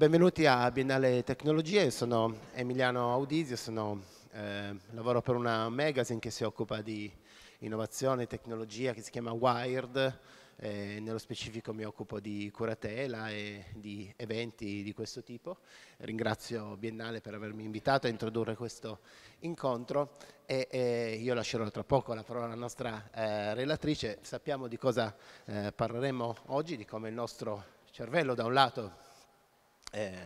Benvenuti a Biennale Tecnologie, sono Emiliano Audizio, sono, eh, lavoro per una magazine che si occupa di innovazione e tecnologia che si chiama Wired, eh, nello specifico mi occupo di curatela e di eventi di questo tipo. Ringrazio Biennale per avermi invitato a introdurre questo incontro e, e io lascerò tra poco la parola alla nostra eh, relatrice. Sappiamo di cosa eh, parleremo oggi, di come il nostro cervello da un lato eh,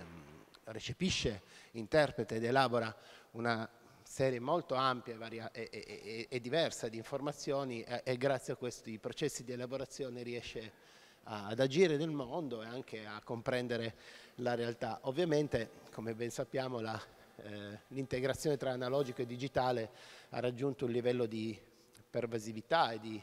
recepisce, interpreta ed elabora una serie molto ampia varia, e, e, e, diversa di informazioni e, e, grazie a questi processi di elaborazione riesce a, ad agire nel mondo e anche a comprendere la realtà. Ovviamente, come ben sappiamo, eh, l'integrazione eh, tra analogico e digitale ha raggiunto un livello di pervasività e di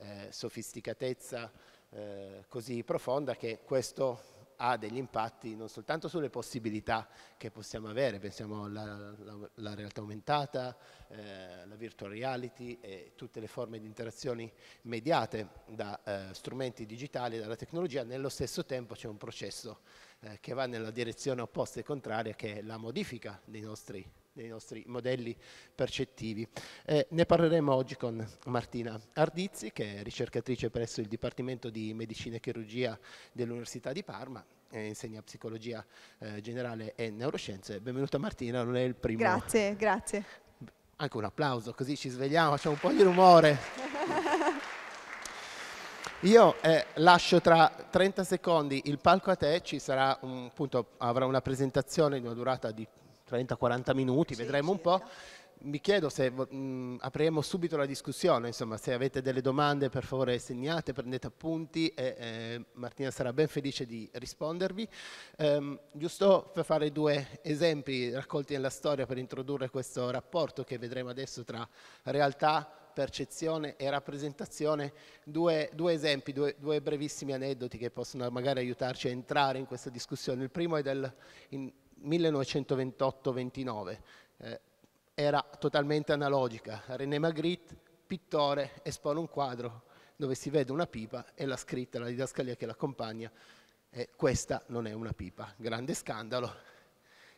eh, sofisticatezza eh, così profonda che questo ha degli impatti non soltanto sulle possibilità che possiamo avere, pensiamo alla, realtà aumentata, eh, la virtual reality e tutte le forme di interazioni mediate da eh, strumenti digitali e dalla tecnologia, nello stesso tempo c'è un processo eh, che va nella direzione opposta e contraria che è la modifica dei nostri dei nostri modelli percettivi. Eh, ne parleremo oggi con Martina Ardizzi, che è ricercatrice presso il Dipartimento di Medicina e Chirurgia dell'Università di Parma e insegna psicologia eh, generale e neuroscienze. Benvenuta Martina, non è il primo. Grazie, grazie. Anche un applauso, così ci svegliamo, facciamo un po' di rumore. Io eh, lascio tra 30 secondi il palco a te, ci sarà un, appunto, avrà una presentazione di una durata di 30-40 minuti, sì, vedremo circa. un certo. po'. Mi chiedo se mh, apriremo subito la discussione, insomma, se avete delle domande per favore segnate, prendete appunti e eh, Martina sarà ben felice di rispondervi. Ehm, giusto per fare due esempi raccolti nella storia per introdurre questo rapporto che vedremo adesso tra realtà, percezione e rappresentazione, due, due esempi, due, due, brevissimi aneddoti che possono magari aiutarci a entrare in questa discussione. Il primo è del... In, 1928-29, eh, era totalmente analogica. René Magritte, pittore, espone un quadro dove si vede una pipa e la scritta, la didascalia che l'accompagna, eh, questa non è una pipa, grande scandalo,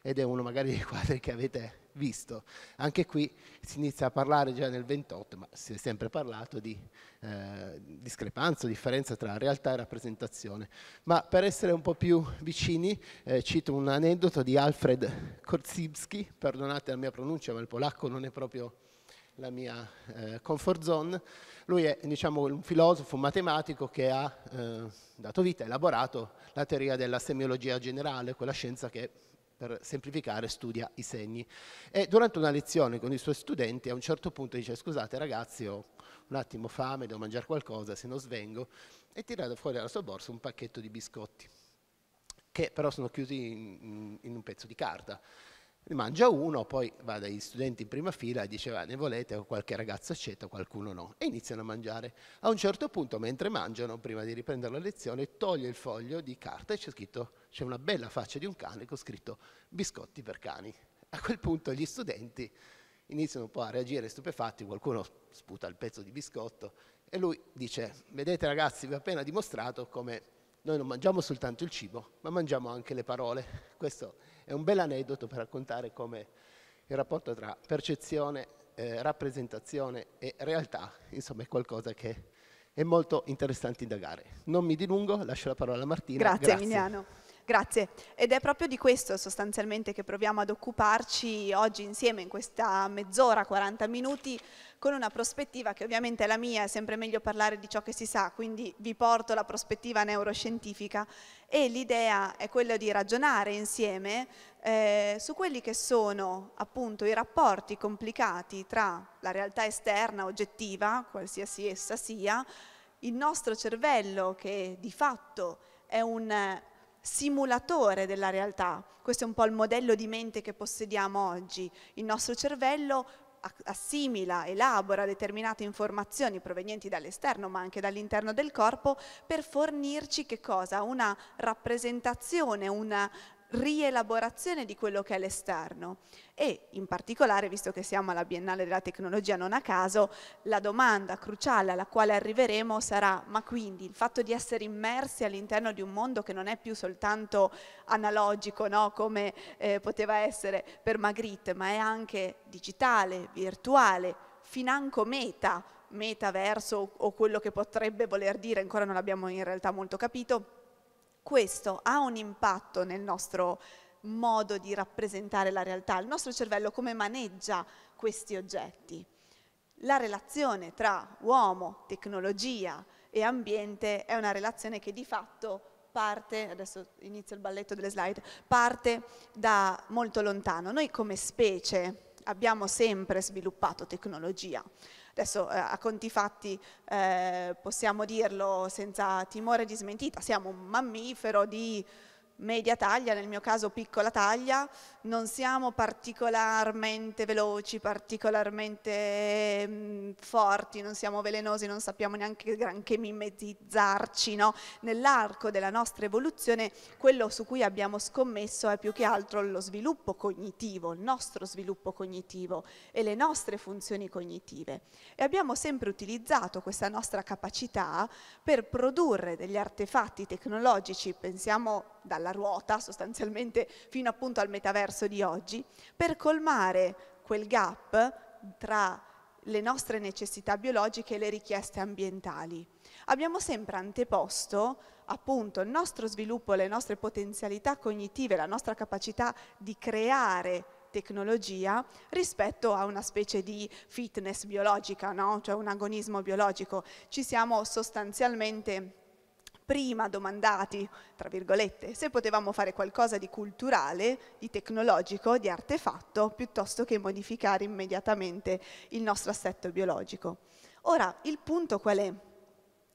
ed è uno magari dei quadri che avete visto. Anche qui si inizia a parlare già nel 28, ma si è sempre parlato di eh, discrepanza, differenza tra realtà e rappresentazione. Ma per essere un po' più vicini, eh, cito un aneddoto di Alfred Korzybski, perdonate la mia pronuncia, ma il polacco non è proprio la mia eh, comfort zone. Lui è diciamo, un filosofo, un matematico che ha eh, dato vita, elaborato la teoria della semiologia generale, quella scienza che per semplificare, studia i segni. E durante una lezione con i suoi studenti a un certo punto dice scusate ragazzi ho un attimo fame, devo mangiare qualcosa, se no svengo, e tira fuori dalla sua borsa un pacchetto di biscotti, che però sono chiusi in, in un pezzo di carta. Ne mangia uno, poi va dagli studenti in prima fila e dice ne volete, qualche ragazzo accetta, qualcuno no. E iniziano a mangiare. A un certo punto, mentre mangiano, prima di riprendere la lezione, toglie il foglio di carta e c'è scritto, c'è una bella faccia di un cane con scritto biscotti per cani. A quel punto gli studenti iniziano un po' a reagire stupefatti, qualcuno sputa il pezzo di biscotto e lui dice, vedete ragazzi, vi ho appena dimostrato come noi non mangiamo soltanto il cibo, ma mangiamo anche le parole. Questo è è un bel aneddoto per raccontare come il rapporto tra percezione, eh, rappresentazione e realtà, insomma, è qualcosa che è molto interessante indagare. Non mi dilungo, lascio la parola a Martina. Grazie, Grazie. Emiliano. Grazie. Ed è proprio di questo sostanzialmente che proviamo ad occuparci oggi insieme in questa mezz'ora, 40 minuti, con una prospettiva che ovviamente è la mia, è sempre meglio parlare di ciò che si sa, quindi vi porto la prospettiva neuroscientifica e l'idea è quella di ragionare insieme eh, su quelli che sono appunto i rapporti complicati tra la realtà esterna, oggettiva, qualsiasi essa sia, il nostro cervello che di fatto è un simulatore della realtà. Questo è un po' il modello di mente che possediamo oggi. Il nostro cervello assimila, elabora determinate informazioni provenienti dall'esterno ma anche dall'interno del corpo per fornirci che cosa? Una rappresentazione, una rielaborazione di quello che è l'esterno e in particolare, visto che siamo alla Biennale della Tecnologia non a caso, la domanda cruciale alla quale arriveremo sarà ma quindi il fatto di essere immersi all'interno di un mondo che non è più soltanto analogico no? come eh, poteva essere per Magritte, ma è anche digitale, virtuale, financo meta, metaverso o quello che potrebbe voler dire, ancora non l'abbiamo in realtà molto capito, questo ha un impatto nel nostro modo di rappresentare la realtà, il nostro cervello come maneggia questi oggetti. La relazione tra uomo, tecnologia e ambiente è una relazione che di fatto parte, adesso inizio il balletto delle slide, parte da molto lontano. Noi come specie abbiamo sempre sviluppato tecnologia, Adesso eh, a conti fatti eh, possiamo dirlo senza timore di smentita, siamo un mammifero di media taglia, nel mio caso piccola taglia, non siamo particolarmente veloci, particolarmente mh, mm, forti, non siamo velenosi, non sappiamo neanche granché mimetizzarci. No? Nell'arco della nostra evoluzione quello su cui abbiamo scommesso è più che altro lo sviluppo cognitivo, il nostro sviluppo cognitivo e le nostre funzioni cognitive. E abbiamo sempre utilizzato questa nostra capacità per produrre degli artefatti tecnologici, pensiamo dalla ruota sostanzialmente fino appunto al metaverso verso di oggi per colmare quel gap tra le nostre necessità biologiche e le richieste ambientali. Abbiamo sempre anteposto appunto il nostro sviluppo, le nostre potenzialità cognitive, la nostra capacità di creare tecnologia rispetto a una specie di fitness biologica, no? cioè un agonismo biologico. Ci siamo sostanzialmente prima domandati, tra virgolette, se potevamo fare qualcosa di culturale, di tecnologico, di artefatto, piuttosto che modificare immediatamente il nostro assetto biologico. Ora, il punto qual è?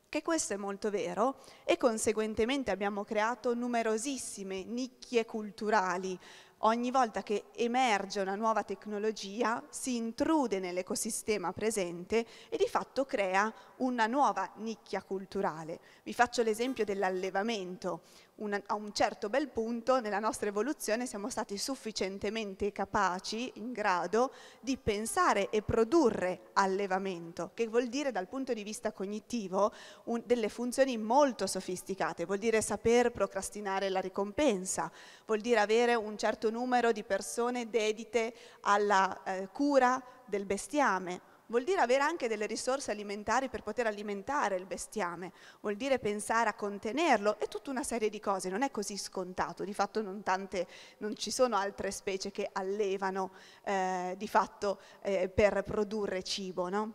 Che questo è molto vero e conseguentemente abbiamo creato numerosissime nicchie culturali ogni volta che emerge una nuova tecnologia si intrude nell'ecosistema presente e di fatto crea una nuova nicchia culturale. Vi faccio l'esempio dell'allevamento un, a un certo bel punto nella nostra evoluzione siamo stati sufficientemente capaci, in grado, di pensare e produrre allevamento, che vuol dire dal punto di vista cognitivo un, delle funzioni molto sofisticate, vuol dire saper procrastinare la ricompensa, vuol dire avere un certo numero di persone dedite alla eh, cura del bestiame Vuol dire avere anche delle risorse alimentari per poter alimentare il bestiame, vuol dire pensare a contenerlo e tutta una serie di cose, non è così scontato, di fatto non, tante, non ci sono altre specie che allevano eh, di fatto eh, per produrre cibo. No?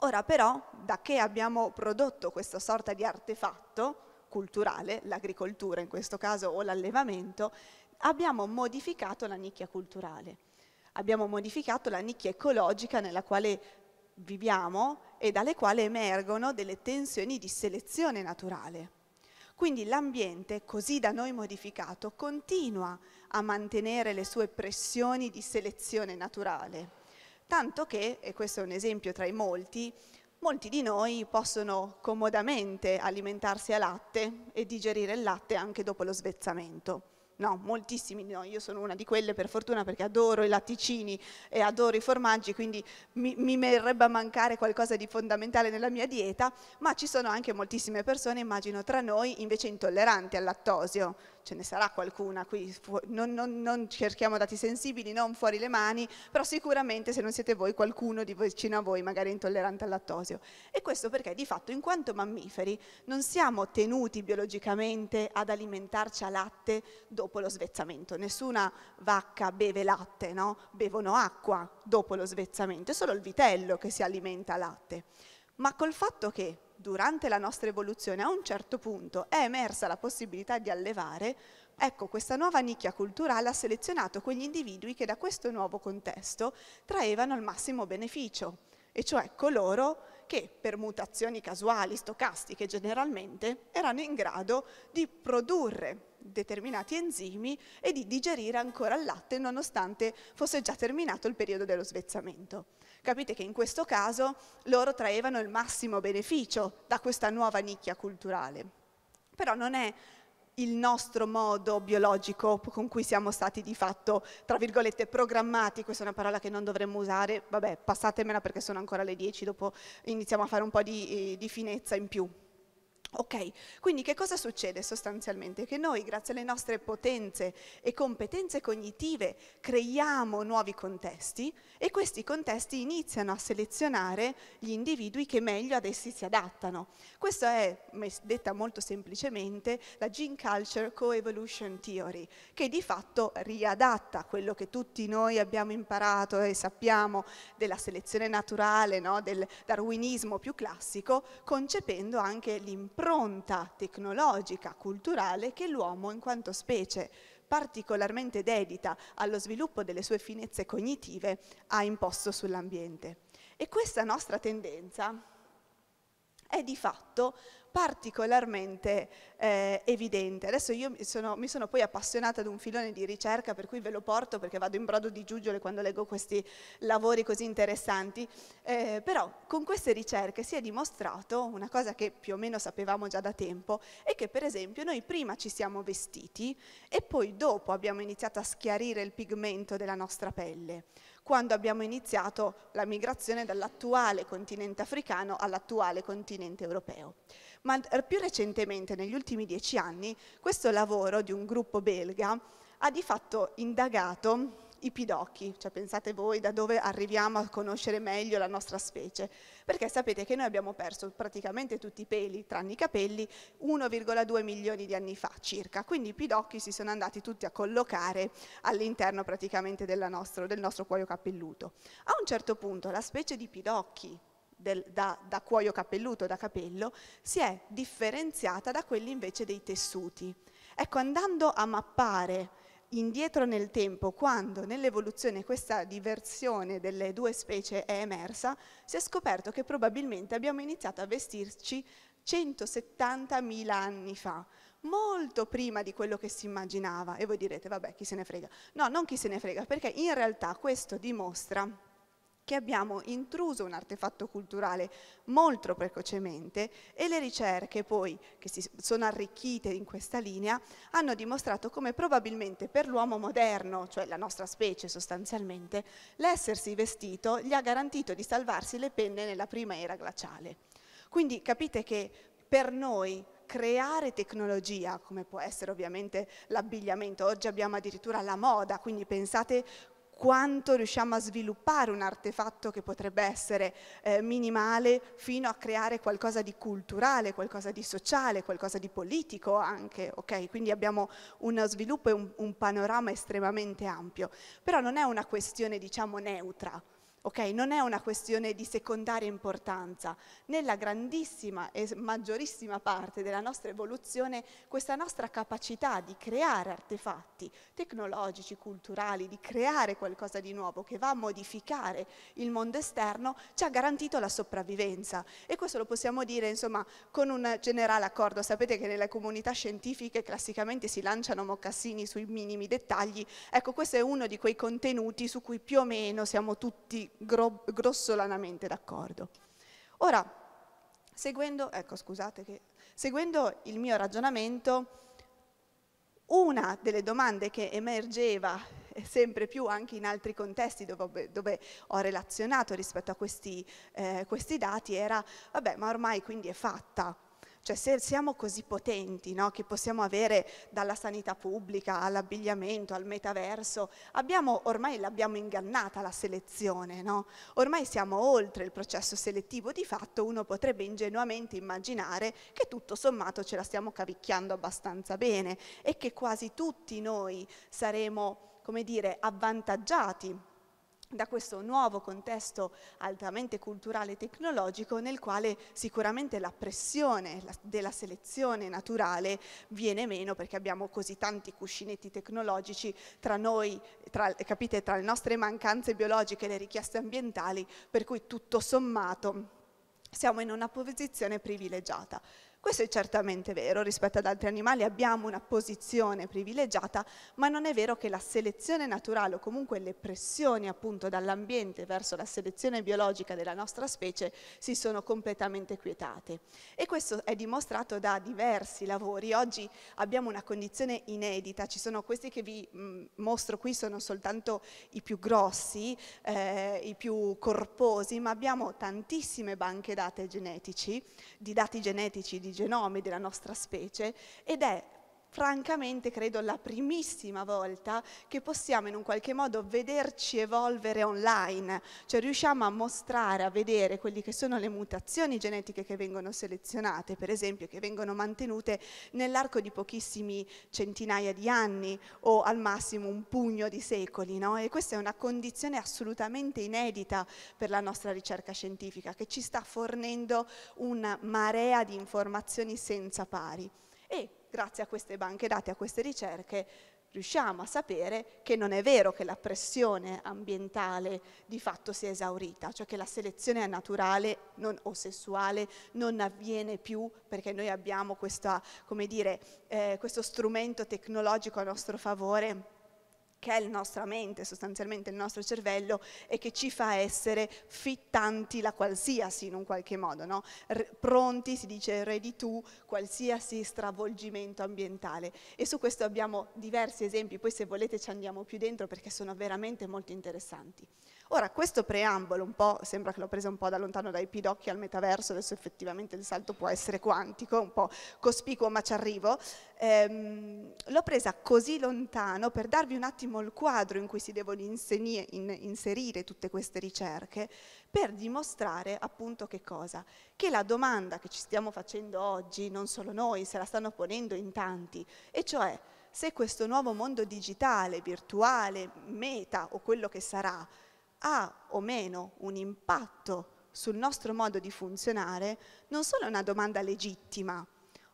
Ora però, da che abbiamo prodotto questa sorta di artefatto culturale, l'agricoltura in questo caso o l'allevamento, abbiamo modificato la nicchia culturale abbiamo modificato la nicchia ecologica nella quale viviamo e dalle quali emergono delle tensioni di selezione naturale. Quindi l'ambiente, così da noi modificato, continua a mantenere le sue pressioni di selezione naturale. Tanto che, e questo è un esempio tra i molti, molti di noi possono comodamente alimentarsi a latte e digerire il latte anche dopo lo svezzamento. No, moltissimi no, io sono una di quelle per fortuna perché adoro i latticini e adoro i formaggi, quindi mi, mi verrebbe a mancare qualcosa di fondamentale nella mia dieta, ma ci sono anche moltissime persone, immagino tra noi, invece intolleranti al lattosio, ce ne sarà qualcuna qui, non, non, non, cerchiamo dati sensibili, non fuori le mani, però sicuramente se non siete voi qualcuno di vicino a voi magari è intollerante al lattosio. E questo perché di fatto in quanto mammiferi non siamo tenuti biologicamente ad alimentarci a latte dopo lo svezzamento, nessuna vacca beve latte, no? bevono acqua dopo lo svezzamento, è solo il vitello che si alimenta a latte ma col fatto che durante la nostra evoluzione a un certo punto è emersa la possibilità di allevare, ecco, questa nuova nicchia culturale ha selezionato quegli individui che da questo nuovo contesto traevano il massimo beneficio, e cioè coloro che per mutazioni casuali, stocastiche generalmente, erano in grado di produrre determinati enzimi e di digerire ancora il latte nonostante fosse già terminato il periodo dello svezzamento. Capite che in questo caso loro traevano il massimo beneficio da questa nuova nicchia culturale. Però non è il nostro modo biologico con cui siamo stati di fatto, tra virgolette, programmati, questa è una parola che non dovremmo usare, vabbè, passatemela perché sono ancora le 10, dopo iniziamo a fare un po' di, eh, di finezza in più. Ok, quindi che cosa succede sostanzialmente? Che noi, grazie alle nostre potenze e competenze cognitive, creiamo nuovi contesti e questi contesti iniziano a selezionare gli individui che meglio ad essi si adattano. Questa è, detta molto semplicemente, la Gene Culture Coevolution Theory, che di fatto riadatta quello che tutti noi abbiamo imparato e sappiamo della selezione naturale, no? del darwinismo più classico, concependo anche l'impatto impronta tecnologica, culturale che l'uomo in quanto specie particolarmente dedita allo sviluppo delle sue finezze cognitive ha imposto sull'ambiente. E questa nostra tendenza è di fatto particolarmente eh, evidente. Adesso io mi sono, mi sono, poi appassionata ad un filone di ricerca per cui ve lo porto perché vado in brodo di giugiole quando leggo questi lavori così interessanti, eh, però con queste ricerche si è dimostrato una cosa che più o meno sapevamo già da tempo è che per esempio noi prima ci siamo vestiti e poi dopo abbiamo iniziato a schiarire il pigmento della nostra pelle quando abbiamo iniziato la migrazione dall'attuale continente africano all'attuale continente europeo. Ma più recentemente, negli ultimi dieci anni, questo lavoro di un gruppo belga ha di fatto indagato i pidocchi, cioè pensate voi da dove arriviamo a conoscere meglio la nostra specie, perché sapete che noi abbiamo perso praticamente tutti i peli, tranne i capelli, 1,2 milioni di anni fa circa, quindi i pidocchi si sono andati tutti a collocare all'interno praticamente nostro, del nostro cuoio capelluto. A un certo punto la specie di pidocchi, del, da, da, cuoio capelluto, da capello, si è differenziata da quelli invece dei tessuti. Ecco, andando a mappare indietro nel tempo, quando nell'evoluzione questa diversione delle due specie è emersa, si è scoperto che probabilmente abbiamo iniziato a vestirci 170.000 anni fa, molto prima di quello che si immaginava. E voi direte, vabbè, chi se ne frega. No, non chi se ne frega, perché in realtà questo dimostra che abbiamo intruso un artefatto culturale molto precocemente e le ricerche poi che si sono arricchite in questa linea hanno dimostrato come probabilmente per l'uomo moderno, cioè la nostra specie sostanzialmente, l'essersi vestito gli ha garantito di salvarsi le penne nella prima era glaciale. Quindi capite che per noi creare tecnologia, come può essere ovviamente l'abbigliamento, oggi abbiamo addirittura la moda, quindi pensate quanto riusciamo a sviluppare un artefatto che potrebbe essere eh, minimale fino a creare qualcosa di culturale, qualcosa di sociale, qualcosa di politico anche, ok? Quindi abbiamo uno sviluppo e un, un panorama estremamente ampio, però non è una questione diciamo neutra, Ok, Non è una questione di secondaria importanza. Nella grandissima e maggiorissima parte della nostra evoluzione, questa nostra capacità di creare artefatti tecnologici, culturali, di creare qualcosa di nuovo che va a modificare il mondo esterno, ci ha garantito la sopravvivenza. E questo lo possiamo dire insomma, con un generale accordo. Sapete che nelle comunità scientifiche classicamente si lanciano moccassini sui minimi dettagli. Ecco, questo è uno di quei contenuti su cui più o meno siamo tutti gro grossolanamente d'accordo. Ora, seguendo, ecco, scusate che, seguendo il mio ragionamento, una delle domande che emergeva eh, sempre più anche in altri contesti dove, dove ho relazionato rispetto a questi, eh, questi dati era, vabbè, ma ormai quindi è fatta cioè se siamo così potenti no, che possiamo avere dalla sanità pubblica all'abbigliamento, al metaverso, abbiamo, ormai l'abbiamo ingannata la selezione, no? ormai siamo oltre il processo selettivo, di fatto uno potrebbe ingenuamente immaginare che tutto sommato ce la stiamo cavicchiando abbastanza bene e che quasi tutti noi saremo come dire, avvantaggiati da questo nuovo contesto altamente culturale e tecnologico nel quale sicuramente la pressione della selezione naturale viene meno perché abbiamo così tanti cuscinetti tecnologici tra noi, tra, capite, tra le nostre mancanze biologiche e le richieste ambientali, per cui tutto sommato siamo in una posizione privilegiata. Questo è certamente vero, rispetto ad altri animali abbiamo una posizione privilegiata, ma non è vero che la selezione naturale o comunque le pressioni appunto dall'ambiente verso la selezione biologica della nostra specie si sono completamente quietate. E questo è dimostrato da diversi lavori. Oggi abbiamo una condizione inedita, ci sono questi che vi mm, mostro qui, sono soltanto i più grossi, eh, i più corposi, ma abbiamo tantissime banche date genetici, di dati genetici di di genomi della nostra specie ed è francamente credo la primissima volta che possiamo in un qualche modo vederci evolvere online, cioè riusciamo a mostrare, a vedere quelle che sono le mutazioni genetiche che vengono selezionate, per esempio che vengono mantenute nell'arco di pochissimi centinaia di anni o al massimo un pugno di secoli, no? e questa è una condizione assolutamente inedita per la nostra ricerca scientifica che ci sta fornendo una marea di informazioni senza pari grazie a queste banche dati, a queste ricerche, riusciamo a sapere che non è vero che la pressione ambientale di fatto si è esaurita, cioè che la selezione naturale non, o sessuale non avviene più perché noi abbiamo questa, dire, eh, questo strumento tecnologico a nostro favore che è la nostra mente, sostanzialmente il nostro cervello, e che ci fa essere fittanti la qualsiasi in un qualche modo, no? pronti, si dice ready to, qualsiasi stravolgimento ambientale. E su questo abbiamo diversi esempi, poi se volete ci andiamo più dentro perché sono veramente molto interessanti. Ora, questo preambolo un po', sembra che l'ho presa un po' da lontano dai pidocchi al metaverso, adesso effettivamente il salto può essere quantico, un po' cospicuo, ma ci arrivo, ehm, l'ho presa così lontano per darvi un attimo il quadro in cui si devono insegnare, in, inserire tutte queste ricerche, per dimostrare appunto che cosa? Che la domanda che ci stiamo facendo oggi, non solo noi, se la stanno ponendo in tanti, e cioè se questo nuovo mondo digitale, virtuale, meta o quello che sarà, ha o meno un impatto sul nostro modo di funzionare non solo è una domanda legittima,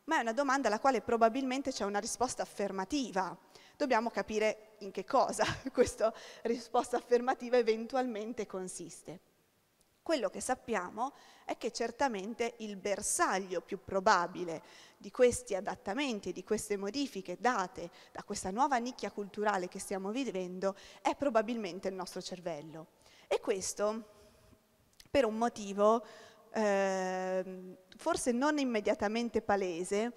ma è una domanda alla quale probabilmente c'è una risposta affermativa. Dobbiamo capire in che cosa questa risposta affermativa eventualmente consiste. Quello che sappiamo è che certamente il bersaglio più probabile di questi adattamenti e di queste modifiche date da questa nuova nicchia culturale che stiamo vivendo è probabilmente il nostro cervello e questo per un motivo eh, forse non immediatamente palese,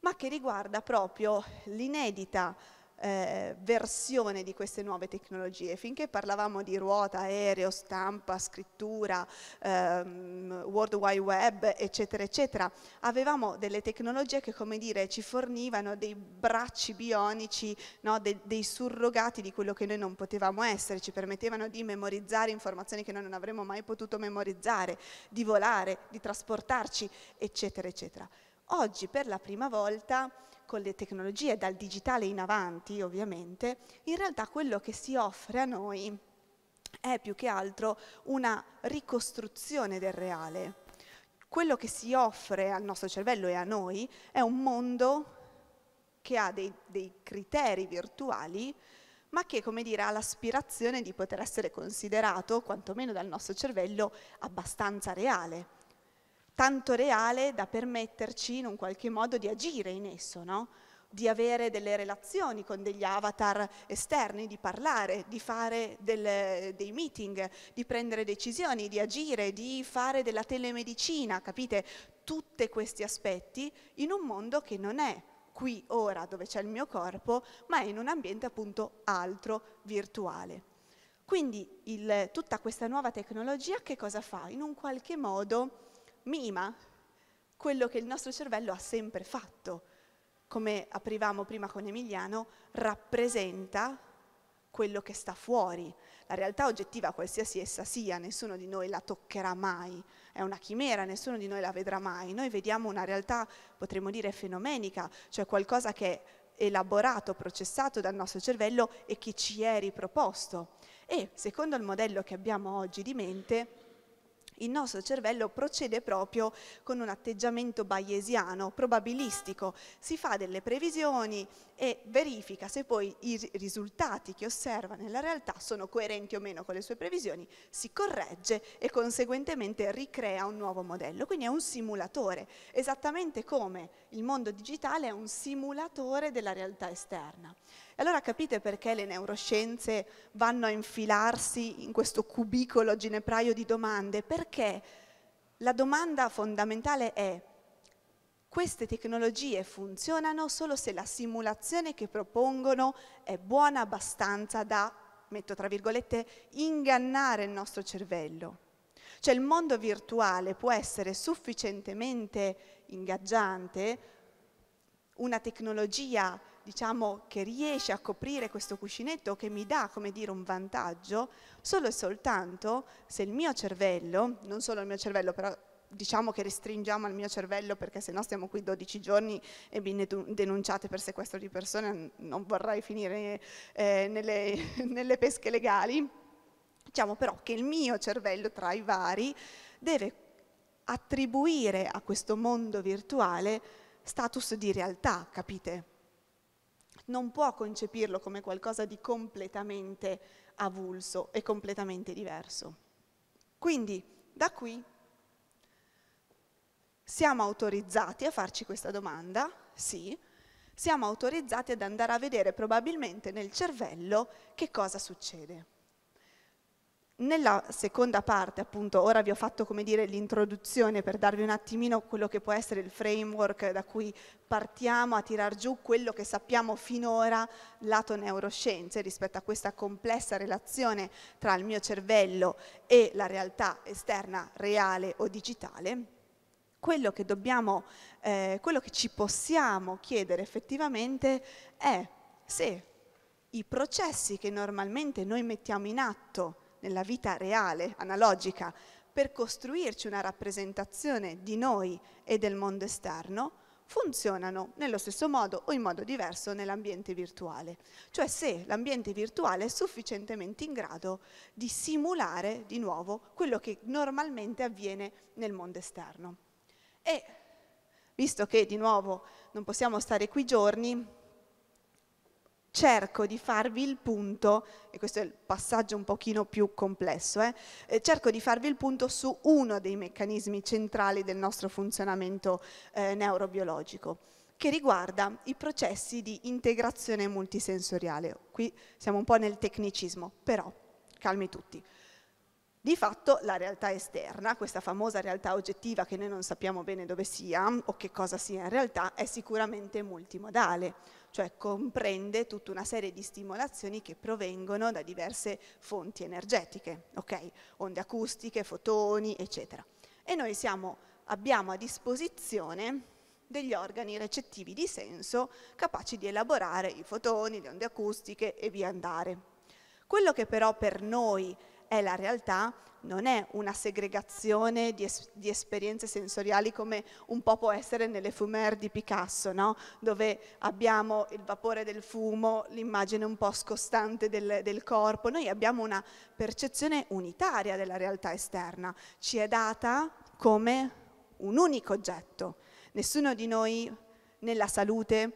ma che riguarda proprio l'inedita eh, versione di queste nuove tecnologie. Finché parlavamo di ruota, aereo, stampa, scrittura, ehm, World Wide Web, eccetera, eccetera, avevamo delle tecnologie che, come dire, ci fornivano dei bracci bionici, no, de dei surrogati di quello che noi non potevamo essere, ci permettevano di memorizzare informazioni che noi non avremmo mai potuto memorizzare, di volare, di trasportarci, eccetera, eccetera. Oggi per la prima volta con le tecnologie dal digitale in avanti ovviamente, in realtà quello che si offre a noi è più che altro una ricostruzione del reale. Quello che si offre al nostro cervello e a noi è un mondo che ha dei, dei criteri virtuali ma che come dire, ha l'aspirazione di poter essere considerato, quantomeno dal nostro cervello, abbastanza reale tanto reale da permetterci in un qualche modo di agire in esso, no? di avere delle relazioni con degli avatar esterni, di parlare, di fare del, dei meeting, di prendere decisioni, di agire, di fare della telemedicina, capite? Tutti questi aspetti in un mondo che non è qui, ora, dove c'è il mio corpo, ma è in un ambiente appunto altro, virtuale. Quindi il, tutta questa nuova tecnologia che cosa fa? In un qualche modo mima quello che il nostro cervello ha sempre fatto. Come aprivamo prima con Emiliano, rappresenta quello che sta fuori. La realtà oggettiva, qualsiasi essa sia, nessuno di noi la toccherà mai, è una chimera, nessuno di noi la vedrà mai. Noi vediamo una realtà, potremmo dire, fenomenica, cioè qualcosa che è elaborato, processato dal nostro cervello e che ci è riproposto. E secondo il modello che abbiamo oggi di mente, il nostro cervello procede proprio con un atteggiamento bayesiano, probabilistico, si fa delle previsioni e verifica se poi i risultati che osserva nella realtà sono coerenti o meno con le sue previsioni, si corregge e conseguentemente ricrea un nuovo modello. Quindi è un simulatore, esattamente come il mondo digitale è un simulatore della realtà esterna. E allora capite perché le neuroscienze vanno a infilarsi in questo cubicolo ginepraio di domande? Perché la domanda fondamentale è queste tecnologie funzionano solo se la simulazione che propongono è buona abbastanza da, metto tra virgolette, ingannare il nostro cervello. Cioè il mondo virtuale può essere sufficientemente ingaggiante, una tecnologia diciamo, che riesce a coprire questo cuscinetto, che mi dà, come dire, un vantaggio, solo e soltanto se il mio cervello, non solo il mio cervello, però diciamo che restringiamo al mio cervello perché se no stiamo qui 12 giorni e viene denunciate per sequestro di persone, non vorrei finire eh, nelle, nelle pesche legali. Diciamo però che il mio cervello, tra i vari, deve attribuire a questo mondo virtuale status di realtà, capite? non può concepirlo come qualcosa di completamente avulso e completamente diverso. Quindi da qui siamo autorizzati a farci questa domanda? Sì. Siamo autorizzati ad andare a vedere probabilmente nel cervello che cosa succede. Nella seconda parte, appunto, ora vi ho fatto come dire l'introduzione per darvi un attimino quello che può essere il framework da cui partiamo a tirar giù quello che sappiamo finora lato neuroscienze rispetto a questa complessa relazione tra il mio cervello e la realtà esterna reale o digitale. Quello che dobbiamo, eh, quello che ci possiamo chiedere effettivamente è se i processi che normalmente noi mettiamo in atto nella vita reale, analogica, per costruirci una rappresentazione di noi e del mondo esterno, funzionano nello stesso modo o in modo diverso nell'ambiente virtuale, cioè se l'ambiente virtuale è sufficientemente in grado di simulare di nuovo quello che normalmente avviene nel mondo esterno. E visto che di nuovo non possiamo stare qui giorni, cerco di farvi il punto, e questo è il passaggio un pochino più complesso, eh, eh, cerco di farvi il punto su uno dei meccanismi centrali del nostro funzionamento eh, neurobiologico che riguarda i processi di integrazione multisensoriale. Qui siamo un po' nel tecnicismo, però calmi tutti. Di fatto la realtà esterna, questa famosa realtà oggettiva che noi non sappiamo bene dove sia o che cosa sia in realtà, è sicuramente multimodale cioè comprende tutta una serie di stimolazioni che provengono da diverse fonti energetiche, okay? onde acustiche, fotoni, eccetera. E noi siamo, abbiamo a disposizione degli organi recettivi di senso capaci di elaborare i fotoni, le onde acustiche e via andare. Quello che però per noi è la realtà, non è una segregazione di, es- di, esperienze sensoriali come un po' può essere nelle Fumer di Picasso, no? dove abbiamo il vapore del fumo, l'immagine un po' scostante del, del corpo, noi abbiamo una percezione unitaria della realtà esterna, ci è data come un unico oggetto. Nessuno di noi nella salute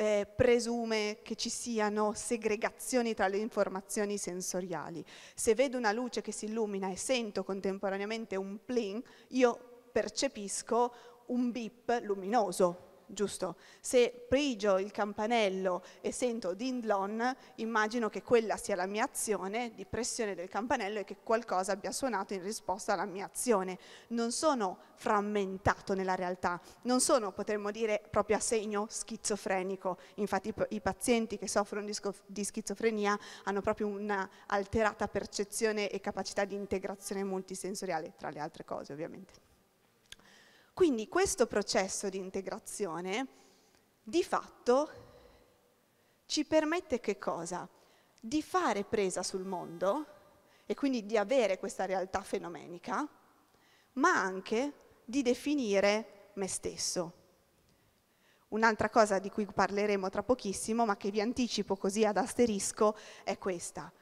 eh, presume che ci siano segregazioni tra le informazioni sensoriali. Se vedo una luce che si illumina e sento contemporaneamente un pling, io percepisco un bip luminoso, giusto? Se prigio il campanello e sento dindlon, immagino che quella sia la mia azione di pressione del campanello e che qualcosa abbia suonato in risposta alla mia azione. Non sono frammentato nella realtà, non sono, potremmo dire, proprio a segno schizofrenico. Infatti i pazienti che soffrono di schizofrenia hanno proprio un'alterata percezione e capacità di integrazione multisensoriale, tra le altre cose ovviamente. Quindi questo processo di integrazione di fatto ci permette che cosa? Di fare presa sul mondo e quindi di avere questa realtà fenomenica, ma anche di definire me stesso. Un'altra cosa di cui parleremo tra pochissimo, ma che vi anticipo così ad asterisco, è questa.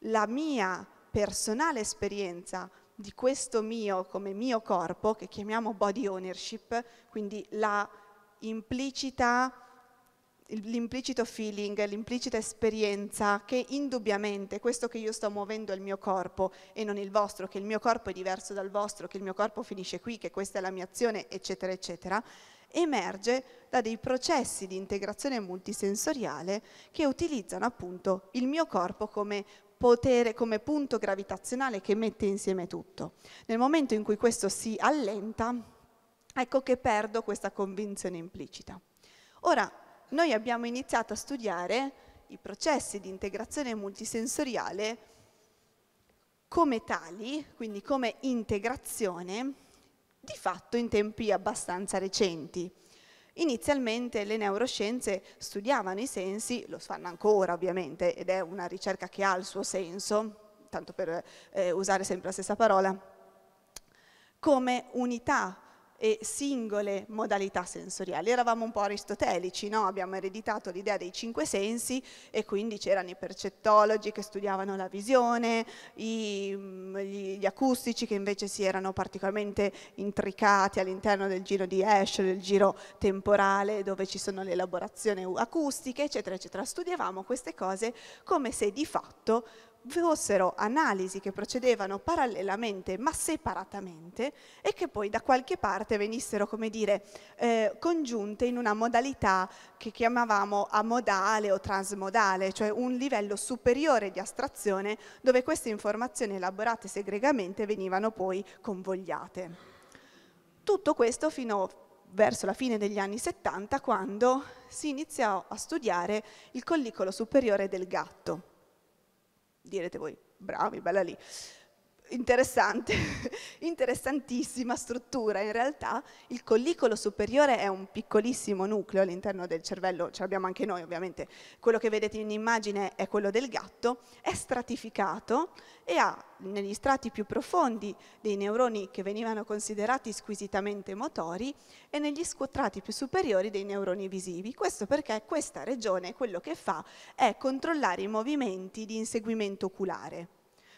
La mia personale esperienza di questo mio come mio corpo, che chiamiamo body ownership, quindi l'implicito feeling, l'implicita esperienza che indubbiamente questo che io sto muovendo è il mio corpo e non il vostro, che il mio corpo è diverso dal vostro, che il mio corpo finisce qui, che questa è la mia azione, eccetera, eccetera, emerge da dei processi di integrazione multisensoriale che utilizzano appunto il mio corpo come potere come punto gravitazionale che mette insieme tutto. Nel momento in cui questo si allenta, ecco che perdo questa convinzione implicita. Ora, noi abbiamo iniziato a studiare i processi di integrazione multisensoriale come tali, quindi come integrazione, di fatto in tempi abbastanza recenti. Inizialmente le neuroscienze studiavano i sensi, lo fanno ancora ovviamente, ed è una ricerca che ha il suo senso, tanto per eh, usare sempre la stessa parola, come unità e singole modalità sensoriali. Eravamo un po' aristotelici, no? abbiamo ereditato l'idea dei cinque sensi e quindi c'erano i percettologi che studiavano la visione, i, mm, gli, gli, acustici che invece si erano particolarmente intricati all'interno del giro di Esch, del giro temporale dove ci sono le elaborazioni acustiche, eccetera, eccetera. Studiavamo queste cose come se di fatto fossero analisi che procedevano parallelamente ma separatamente e che poi da qualche parte venissero, come dire, eh, congiunte in una modalità che chiamavamo amodale o transmodale, cioè un livello superiore di astrazione dove queste informazioni elaborate segregamente venivano poi convogliate. Tutto questo fino verso la fine degli anni 70 quando si iniziò a studiare il collicolo superiore del gatto direte voi, bravi, bella lì interessante, interessantissima struttura. In realtà il collicolo superiore è un piccolissimo nucleo all'interno del cervello, ce l'abbiamo anche noi ovviamente, quello che vedete in immagine è quello del gatto, è stratificato e ha negli strati più profondi dei neuroni che venivano considerati squisitamente motori e negli strati più superiori dei neuroni visivi. Questo perché questa regione quello che fa è controllare i movimenti di inseguimento oculare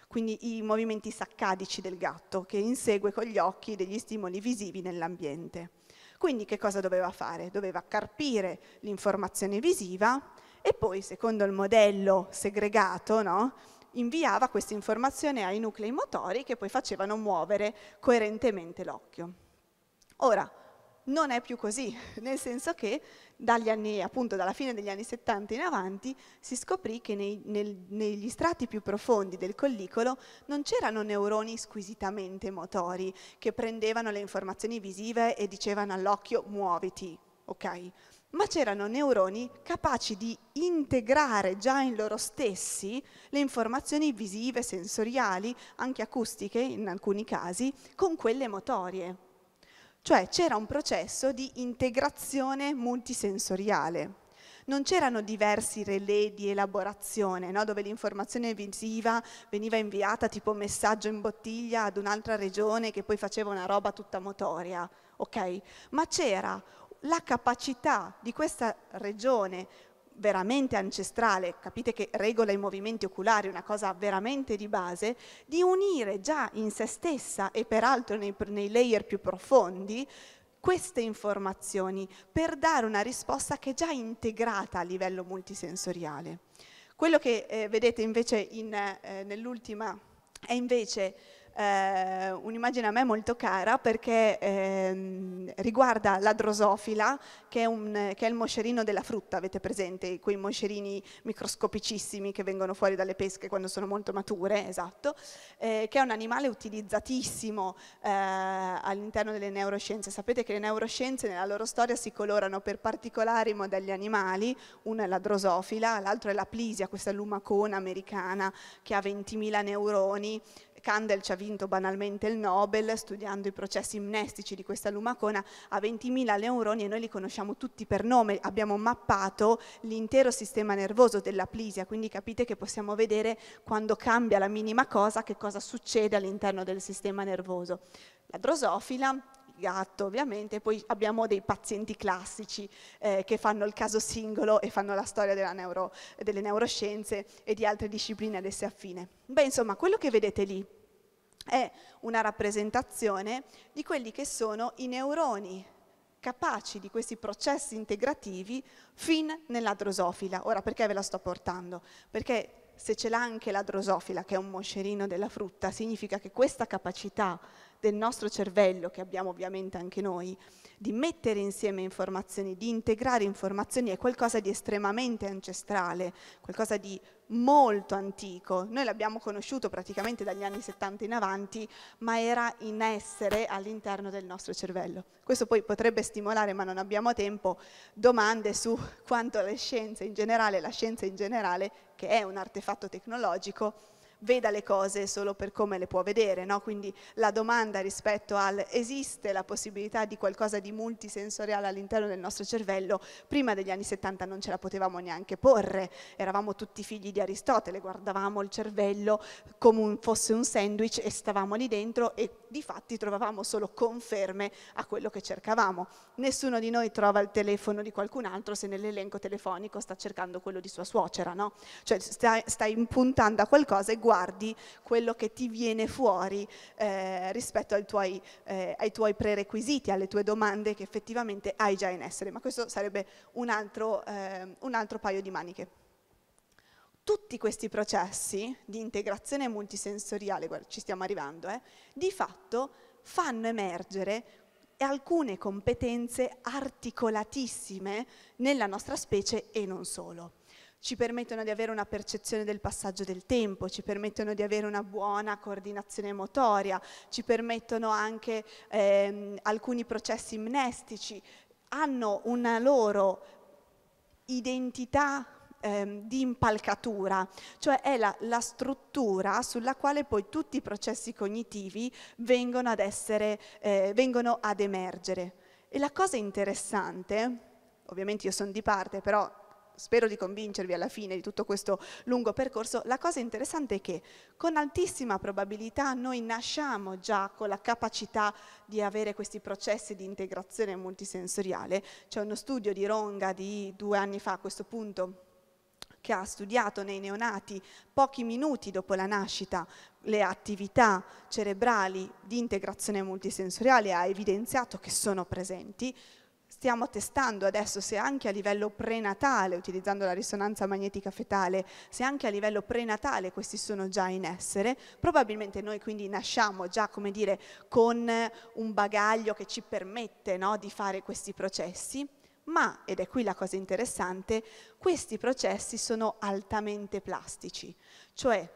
quindi i movimenti saccadici del gatto che insegue con gli occhi degli stimoli visivi nell'ambiente. Quindi che cosa doveva fare? Doveva carpire l'informazione visiva e poi, secondo il modello segregato, no, inviava questa informazione ai nuclei motori che poi facevano muovere coerentemente l'occhio. Ora, non è più così, nel senso che dagli anni, appunto dalla fine degli anni 70 in avanti si scoprì che nei, nel, negli strati più profondi del collicolo non c'erano neuroni squisitamente motori che prendevano le informazioni visive e dicevano all'occhio muoviti, ok? ma c'erano neuroni capaci di integrare già in loro stessi le informazioni visive, sensoriali, anche acustiche in alcuni casi, con quelle motorie. Cioè c'era un processo di integrazione multisensoriale. Non c'erano diversi relè di elaborazione, no? dove l'informazione visiva veniva inviata tipo messaggio in bottiglia ad un'altra regione che poi faceva una roba tutta motoria, ok? Ma c'era la capacità di questa regione veramente ancestrale, capite che regola i movimenti oculari, una cosa veramente di base, di unire già in se stessa e peraltro nei, nei layer più profondi queste informazioni per dare una risposta che è già integrata a livello multisensoriale. Quello che eh, vedete invece eh, nell'ultima è invece eh, un'immagine a me molto cara perché ehm, riguarda la drosofila, che è, un, che è, il moscerino della frutta, avete presente, quei moscerini microscopicissimi che vengono fuori dalle pesche quando sono molto mature, esatto, eh, che è un animale utilizzatissimo eh, all'interno delle neuroscienze. Sapete che le neuroscienze nella loro storia si colorano per particolari modelli animali, uno è la drosofila, l'altro è la plisia, questa lumacona americana che ha 20.000 neuroni, Candel ci ha vinto banalmente il Nobel studiando i processi imnestici di questa lumacona a 20.000 neuroni e noi li conosciamo tutti per nome, abbiamo mappato l'intero sistema nervoso della plisia, quindi capite che possiamo vedere quando cambia la minima cosa che cosa succede all'interno del sistema nervoso. La drosofila gatto ovviamente, poi abbiamo dei pazienti classici eh, che fanno il caso singolo e fanno la storia neuro, delle neuroscienze e di altre discipline ad esse affine. Beh, insomma, quello che vedete lì è una rappresentazione di quelli che sono i neuroni capaci di questi processi integrativi fin nella drosofila. Ora perché ve la sto portando? Perché se ce l'ha anche la drosofila, che è un moscerino della frutta, significa che questa capacità del nostro cervello, che abbiamo ovviamente anche noi, di mettere insieme informazioni, di integrare informazioni, è qualcosa di estremamente ancestrale, qualcosa di molto antico. Noi l'abbiamo conosciuto praticamente dagli anni 70 in avanti, ma era in essere all'interno del nostro cervello. Questo poi potrebbe stimolare, ma non abbiamo tempo, domande su quanto le scienze in generale, la scienza in generale, che è un artefatto tecnologico, veda le cose solo per come le può vedere, no? quindi la domanda rispetto al esiste la possibilità di qualcosa di multisensoriale all'interno del nostro cervello, prima degli anni 70 non ce la potevamo neanche porre, eravamo tutti figli di Aristotele, guardavamo il cervello come un, fosse un sandwich e stavamo lì dentro e di fatti trovavamo solo conferme a quello che cercavamo. Nessuno di noi trova il telefono di qualcun altro se nell'elenco telefonico sta cercando quello di sua suocera, no? cioè sta, sta impuntando a qualcosa e guarda guardi quello che ti viene fuori eh, rispetto ai tuoi, eh, ai tuoi, prerequisiti, alle tue domande che effettivamente hai già in essere, ma questo sarebbe un altro, eh, un altro paio di maniche. Tutti questi processi di integrazione multisensoriale, guarda, ci stiamo arrivando, eh, di fatto fanno emergere alcune competenze articolatissime nella nostra specie e non solo ci permettono di avere una percezione del passaggio del tempo, ci permettono di avere una buona coordinazione motoria, ci permettono anche ehm, alcuni processi imnestici, hanno una loro identità ehm, di impalcatura, cioè è la, la, struttura sulla quale poi tutti i processi cognitivi vengono ad, essere, eh, vengono ad emergere. E la cosa interessante, ovviamente io sono di parte, però spero di convincervi alla fine di tutto questo lungo percorso, la cosa interessante è che con altissima probabilità noi nasciamo già con la capacità di avere questi processi di integrazione multisensoriale. C'è uno studio di Ronga di due anni fa a questo punto che ha studiato nei neonati pochi minuti dopo la nascita le attività cerebrali di integrazione multisensoriale ha evidenziato che sono presenti, stiamo testando adesso se anche a livello prenatale, utilizzando la risonanza magnetica fetale, se anche a livello prenatale questi sono già in essere, probabilmente noi quindi nasciamo già, come dire, con un bagaglio che ci permette no, di fare questi processi, ma, ed è qui la cosa interessante, questi processi sono altamente plastici, cioè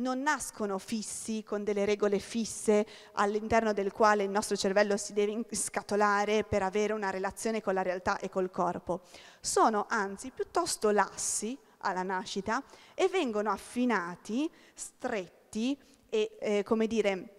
non nascono fissi con delle regole fisse all'interno del quale il nostro cervello si deve scatolare per avere una relazione con la realtà e col corpo. Sono anzi piuttosto lassi alla nascita e vengono affinati, stretti e eh, come dire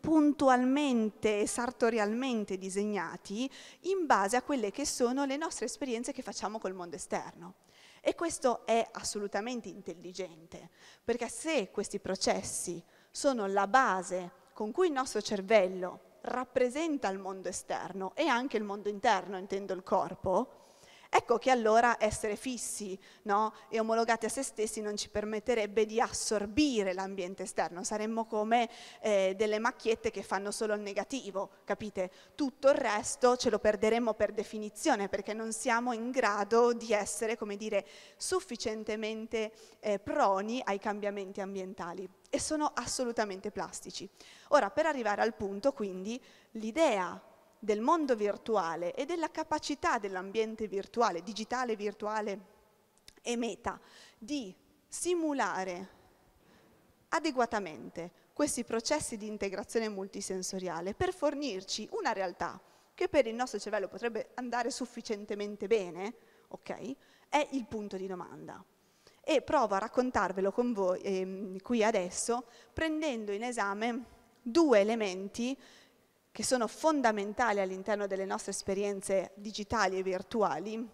puntualmente e sartorialmente disegnati in base a quelle che sono le nostre esperienze che facciamo col mondo esterno. E questo è assolutamente intelligente, perché se questi processi sono la base con cui il nostro cervello rappresenta il mondo esterno e anche il mondo interno, intendo il corpo, Ecco che allora essere fissi no? e omologati a se stessi non ci permetterebbe di assorbire l'ambiente esterno, saremmo come eh, delle macchiette che fanno solo il negativo, capite? Tutto il resto ce lo perderemmo per definizione perché non siamo in grado di essere, come dire, sufficientemente eh, proni ai cambiamenti ambientali e sono assolutamente plastici. Ora, per arrivare al punto, quindi, l'idea del mondo virtuale e della capacità dell'ambiente virtuale, digitale, virtuale e meta, di simulare adeguatamente questi processi di integrazione multisensoriale per fornirci una realtà che per il nostro cervello potrebbe andare sufficientemente bene, ok? È il punto di domanda. E provo a raccontarvelo con voi ehm, qui adesso, prendendo in esame due elementi che sono fondamentali all'interno delle nostre esperienze digitali e virtuali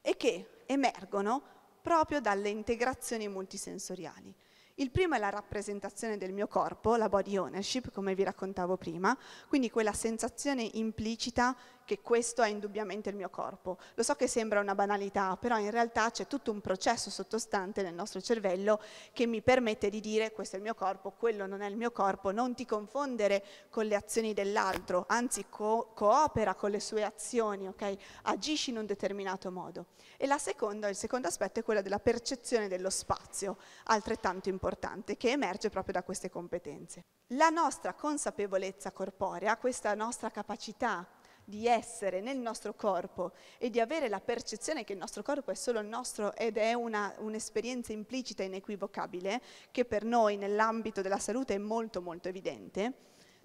e che emergono proprio dalle integrazioni multisensoriali. Il primo è la rappresentazione del mio corpo, la body ownership, come vi raccontavo prima, quindi quella sensazione implicita che questo è indubbiamente il mio corpo. Lo so che sembra una banalità, però in realtà c'è tutto un processo sottostante nel nostro cervello che mi permette di dire questo è il mio corpo, quello non è il mio corpo, non ti confondere con le azioni dell'altro, anzi co- coopera con le sue azioni, okay? agisci in un determinato modo. E seconda, il secondo aspetto è quello della percezione dello spazio, altrettanto importante, che emerge proprio da queste competenze. La nostra consapevolezza corporea, questa nostra capacità di essere nel nostro corpo e di avere la percezione che il nostro corpo è solo il nostro ed è un'esperienza implicita e inequivocabile, che per noi nell'ambito della salute è molto molto evidente,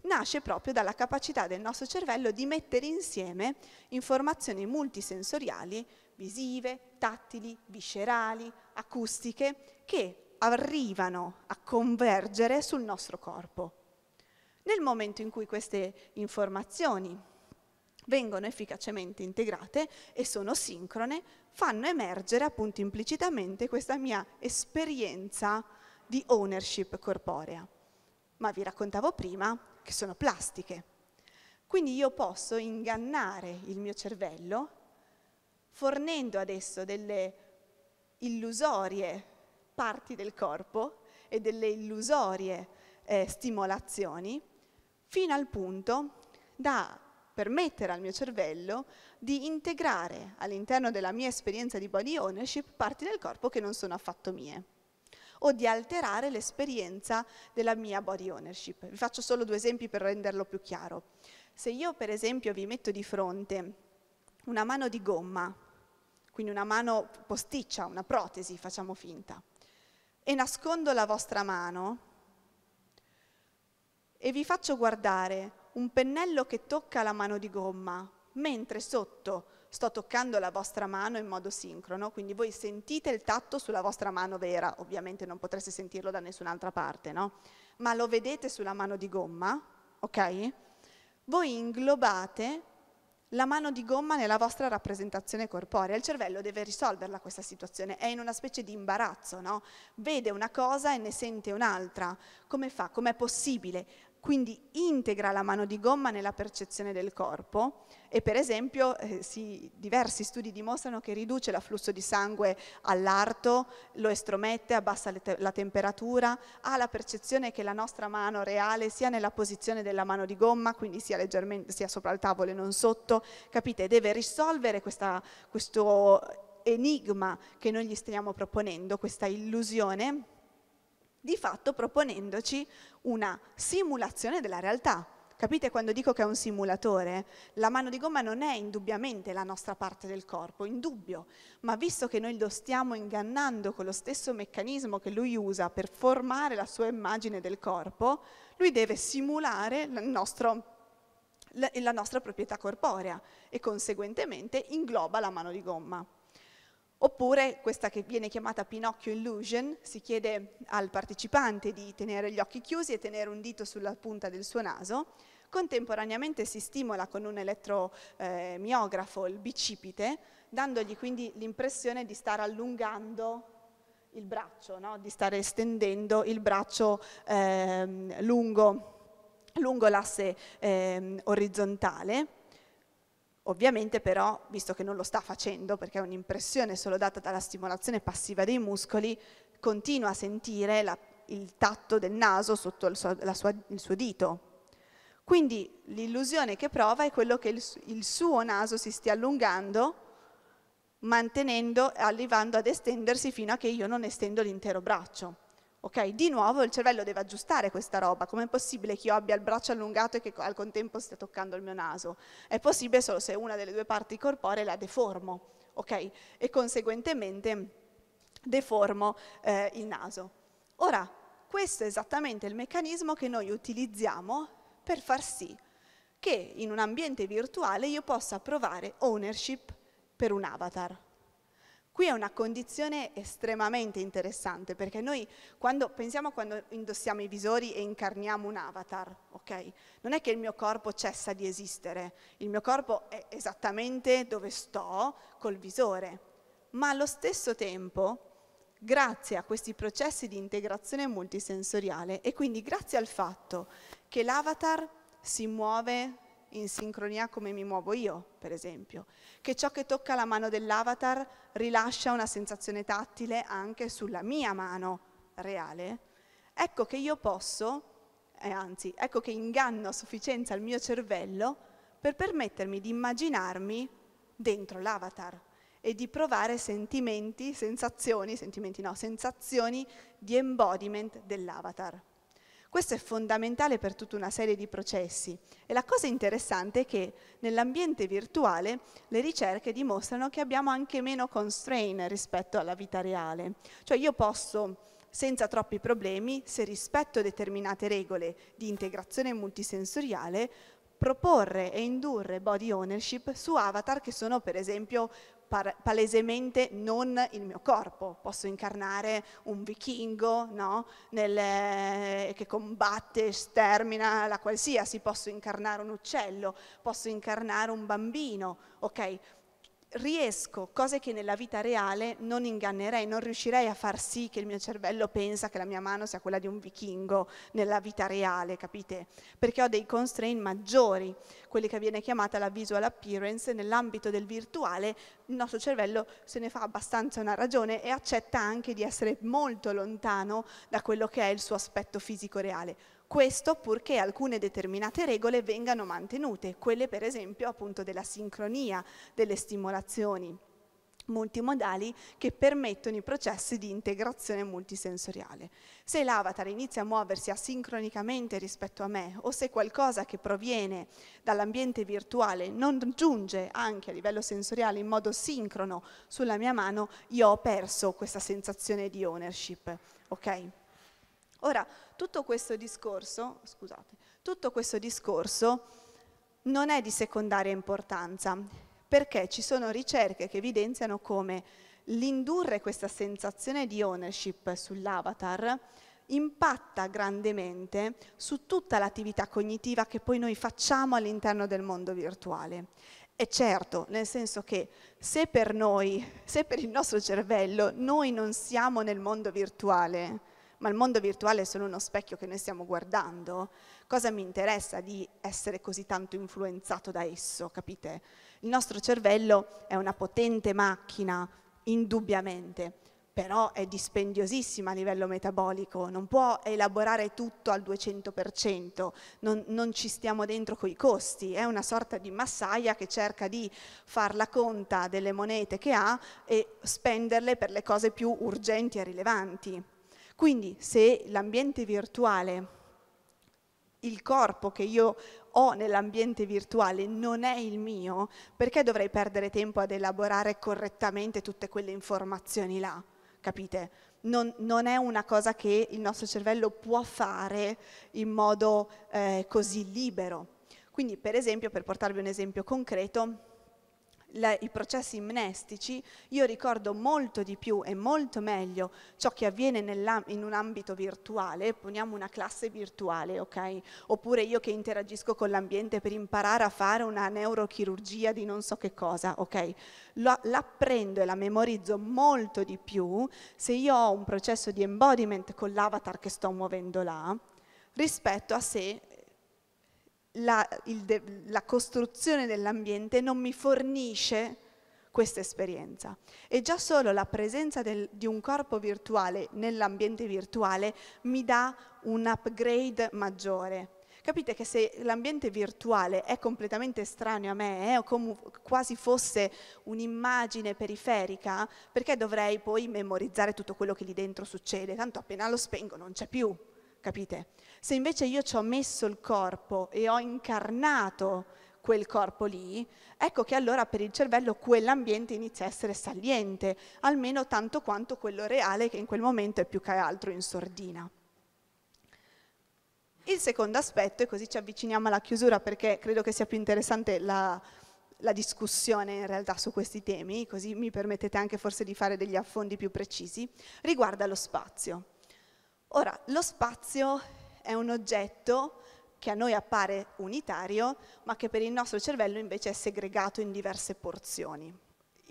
nasce proprio dalla capacità del nostro cervello di mettere insieme informazioni multisensoriali, visive, tattili, viscerali, acustiche, che arrivano a convergere sul nostro corpo. Nel momento in cui queste informazioni vengono efficacemente integrate e sono sincrone, fanno emergere appunto implicitamente questa mia esperienza di ownership corporea. Ma vi raccontavo prima che sono plastiche. Quindi io posso ingannare il mio cervello fornendo adesso delle illusorie parti del corpo e delle illusorie eh, stimolazioni fino al punto da permettere al mio cervello di integrare all'interno della mia esperienza di body ownership parti del corpo che non sono affatto mie o di alterare l'esperienza della mia body ownership. Vi faccio solo due esempi per renderlo più chiaro. Se io per esempio vi metto di fronte una mano di gomma, quindi una mano posticcia, una protesi, facciamo finta, e nascondo la vostra mano e vi faccio guardare un pennello che tocca la mano di gomma, mentre sotto sto toccando la vostra mano in modo sincrono, quindi voi sentite il tatto sulla vostra mano vera, ovviamente non potreste sentirlo da nessun'altra parte, no? Ma lo vedete sulla mano di gomma, ok? Voi inglobate la mano di gomma nella vostra rappresentazione corporea. Il cervello deve risolverla questa situazione, è in una specie di imbarazzo, no? Vede una cosa e ne sente un'altra. Come fa? Com'è possibile? quindi integra la mano di gomma nella percezione del corpo e per esempio eh, si, diversi studi dimostrano che riduce l'afflusso di sangue all'arto, lo estromette, abbassa te la temperatura, ha la percezione che la nostra mano reale sia nella posizione della mano di gomma, quindi sia, sia sopra il tavolo e non sotto, capite? Deve risolvere questa, questo enigma che noi gli stiamo proponendo, questa illusione di fatto proponendoci una simulazione della realtà. Capite quando dico che è un simulatore? La mano di gomma non è indubbiamente la nostra parte del corpo, indubbio, ma visto che noi lo stiamo ingannando con lo stesso meccanismo che lui usa per formare la sua immagine del corpo, lui deve simulare nostro, la nostra proprietà corporea e conseguentemente ingloba la mano di gomma. Oppure questa che viene chiamata Pinocchio Illusion, si chiede al partecipante di tenere gli occhi chiusi e tenere un dito sulla punta del suo naso, contemporaneamente si stimola con un elettromiografo il bicipite, dandogli quindi l'impressione di stare allungando il braccio, no? di stare estendendo il braccio eh, lungo, lungo l'asse eh, orizzontale Ovviamente però, visto che non lo sta facendo, perché è un'impressione solo data dalla stimolazione passiva dei muscoli, continua a sentire la, il tatto del naso sotto il suo, sua, il suo dito. Quindi l'illusione che prova è quello che il, il suo naso si stia allungando, mantenendo, arrivando ad estendersi fino a che io non estendo l'intero braccio. Ok, di nuovo il cervello deve aggiustare questa roba. Com'è possibile che io abbia il braccio allungato e che al contempo stia toccando il mio naso? È possibile solo se una delle due parti corporee la deformo, ok? E conseguentemente deformo eh, il naso. Ora, questo è esattamente il meccanismo che noi utilizziamo per far sì che in un ambiente virtuale io possa provare ownership per un avatar. Qui è una condizione estremamente interessante perché noi quando pensiamo quando indossiamo i visori e incarniamo un avatar, ok? Non è che il mio corpo cessa di esistere, il mio corpo è esattamente dove sto col visore, ma allo stesso tempo grazie a questi processi di integrazione multisensoriale e quindi grazie al fatto che l'avatar si muove in sincronia come mi muovo io, per esempio, che ciò che tocca la mano dell'avatar rilascia una sensazione tattile anche sulla mia mano reale, ecco che io posso, eh, anzi, ecco che inganno a sufficienza il mio cervello per permettermi di immaginarmi dentro l'avatar e di provare sentimenti, sensazioni, sentimenti no, sensazioni di embodiment dell'avatar. Questo è fondamentale per tutta una serie di processi e la cosa interessante è che nell'ambiente virtuale le ricerche dimostrano che abbiamo anche meno constraint rispetto alla vita reale. Cioè io posso senza troppi problemi, se rispetto determinate regole di integrazione multisensoriale, proporre e indurre body ownership su avatar che sono per esempio palesemente non il mio corpo, posso incarnare un vichingo no? Nel, eh, che combatte, stermina la qualsiasi, posso incarnare un uccello, posso incarnare un bambino, ok? riesco, cose che nella vita reale non ingannerei, non riuscirei a far sì che il mio cervello pensa che la mia mano sia quella di un vichingo nella vita reale, capite? Perché ho dei constraint maggiori, quelli che viene chiamata la visual appearance, nell'ambito del virtuale il nostro cervello se ne fa abbastanza una ragione e accetta anche di essere molto lontano da quello che è il suo aspetto fisico reale questo purché alcune determinate regole vengano mantenute, quelle per esempio appunto della sincronia delle stimolazioni multimodali che permettono i processi di integrazione multisensoriale. Se l'avatar inizia a muoversi asincronicamente rispetto a me o se qualcosa che proviene dall'ambiente virtuale non giunge anche a livello sensoriale in modo sincrono sulla mia mano, io ho perso questa sensazione di ownership. Okay? Ora, tutto questo discorso, scusate, tutto questo discorso non è di secondaria importanza, perché ci sono ricerche che evidenziano come l'indurre questa sensazione di ownership sull'avatar impatta grandemente su tutta l'attività cognitiva che poi noi facciamo all'interno del mondo virtuale. E certo, nel senso che se per noi, se per il nostro cervello noi non siamo nel mondo virtuale, ma il mondo virtuale è solo uno specchio che noi stiamo guardando, cosa mi interessa di essere così tanto influenzato da esso, capite? Il nostro cervello è una potente macchina, indubbiamente, però è dispendiosissima a livello metabolico, non può elaborare tutto al 200%, non, non ci stiamo dentro coi costi, è una sorta di massaia che cerca di far la conta delle monete che ha e spenderle per le cose più urgenti e rilevanti. Quindi se l'ambiente virtuale, il corpo che io ho nell'ambiente virtuale non è il mio, perché dovrei perdere tempo ad elaborare correttamente tutte quelle informazioni là? Capite? Non, non è una cosa che il nostro cervello può fare in modo eh, così libero. Quindi per esempio, per portarvi un esempio concreto, la, i processi imnestici, io ricordo molto di più e molto meglio ciò che avviene in un ambito virtuale, poniamo una classe virtuale, ok? Oppure io che interagisco con l'ambiente per imparare a fare una neurochirurgia di non so che cosa, ok? L'apprendo e la memorizzo molto di più se io ho un processo di embodiment con l'avatar che sto muovendo là, rispetto a se la, de, la costruzione dell'ambiente non mi fornisce questa esperienza. E già solo la presenza del, di un corpo virtuale nell'ambiente virtuale mi dà un upgrade maggiore. Capite che se l'ambiente virtuale è completamente estraneo a me, eh, come quasi fosse un'immagine periferica, perché dovrei poi memorizzare tutto quello che lì dentro succede? Tanto appena lo spengo non c'è più, capite? Se invece io ci ho messo il corpo e ho incarnato quel corpo lì, ecco che allora per il cervello quell'ambiente inizia a essere saliente, almeno tanto quanto quello reale che in quel momento è più che altro in sordina. Il secondo aspetto, e così ci avviciniamo alla chiusura perché credo che sia più interessante la, la discussione in realtà su questi temi, così mi permettete anche forse di fare degli affondi più precisi, riguarda lo spazio. Ora, lo spazio è un oggetto che a noi appare unitario, ma che per il nostro cervello invece è segregato in diverse porzioni.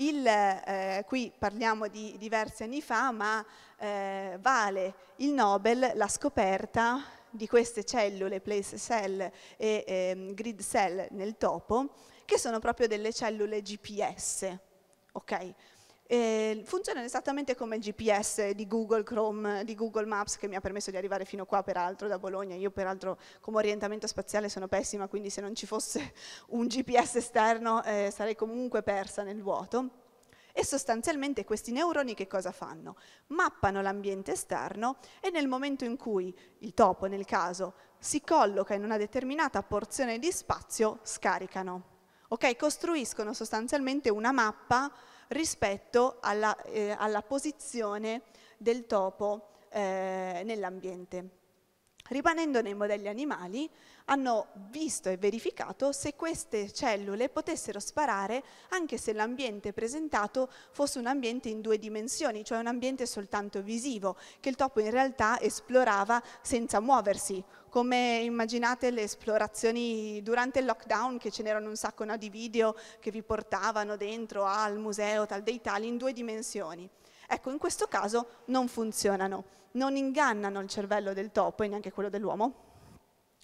Il, eh, qui parliamo di diversi anni fa, ma eh, vale il Nobel la scoperta di queste cellule, place cell e eh, grid cell nel topo, che sono proprio delle cellule GPS. Okay? Eh, funzionano esattamente come il GPS di Google Chrome, di Google Maps, che mi ha permesso di arrivare fino qua, peraltro, da Bologna. Io, peraltro, come orientamento spaziale sono pessima, quindi se non ci fosse un GPS esterno eh, sarei comunque persa nel vuoto. E sostanzialmente questi neuroni che cosa fanno? Mappano l'ambiente esterno e nel momento in cui il topo, nel caso, si colloca in una determinata porzione di spazio, scaricano. Okay? Costruiscono sostanzialmente una mappa rispetto alla, eh, alla posizione del topo eh, nell'ambiente rimanendo nei modelli animali, hanno visto e verificato se queste cellule potessero sparare anche se l'ambiente presentato fosse un ambiente in due dimensioni, cioè un ambiente soltanto visivo, che il topo in realtà esplorava senza muoversi, come immaginate le esplorazioni durante il lockdown che ce n'erano un sacco no, di video che vi portavano dentro al museo tal dei tali in due dimensioni. Ecco, in questo caso non funzionano, non ingannano il cervello del topo e neanche quello dell'uomo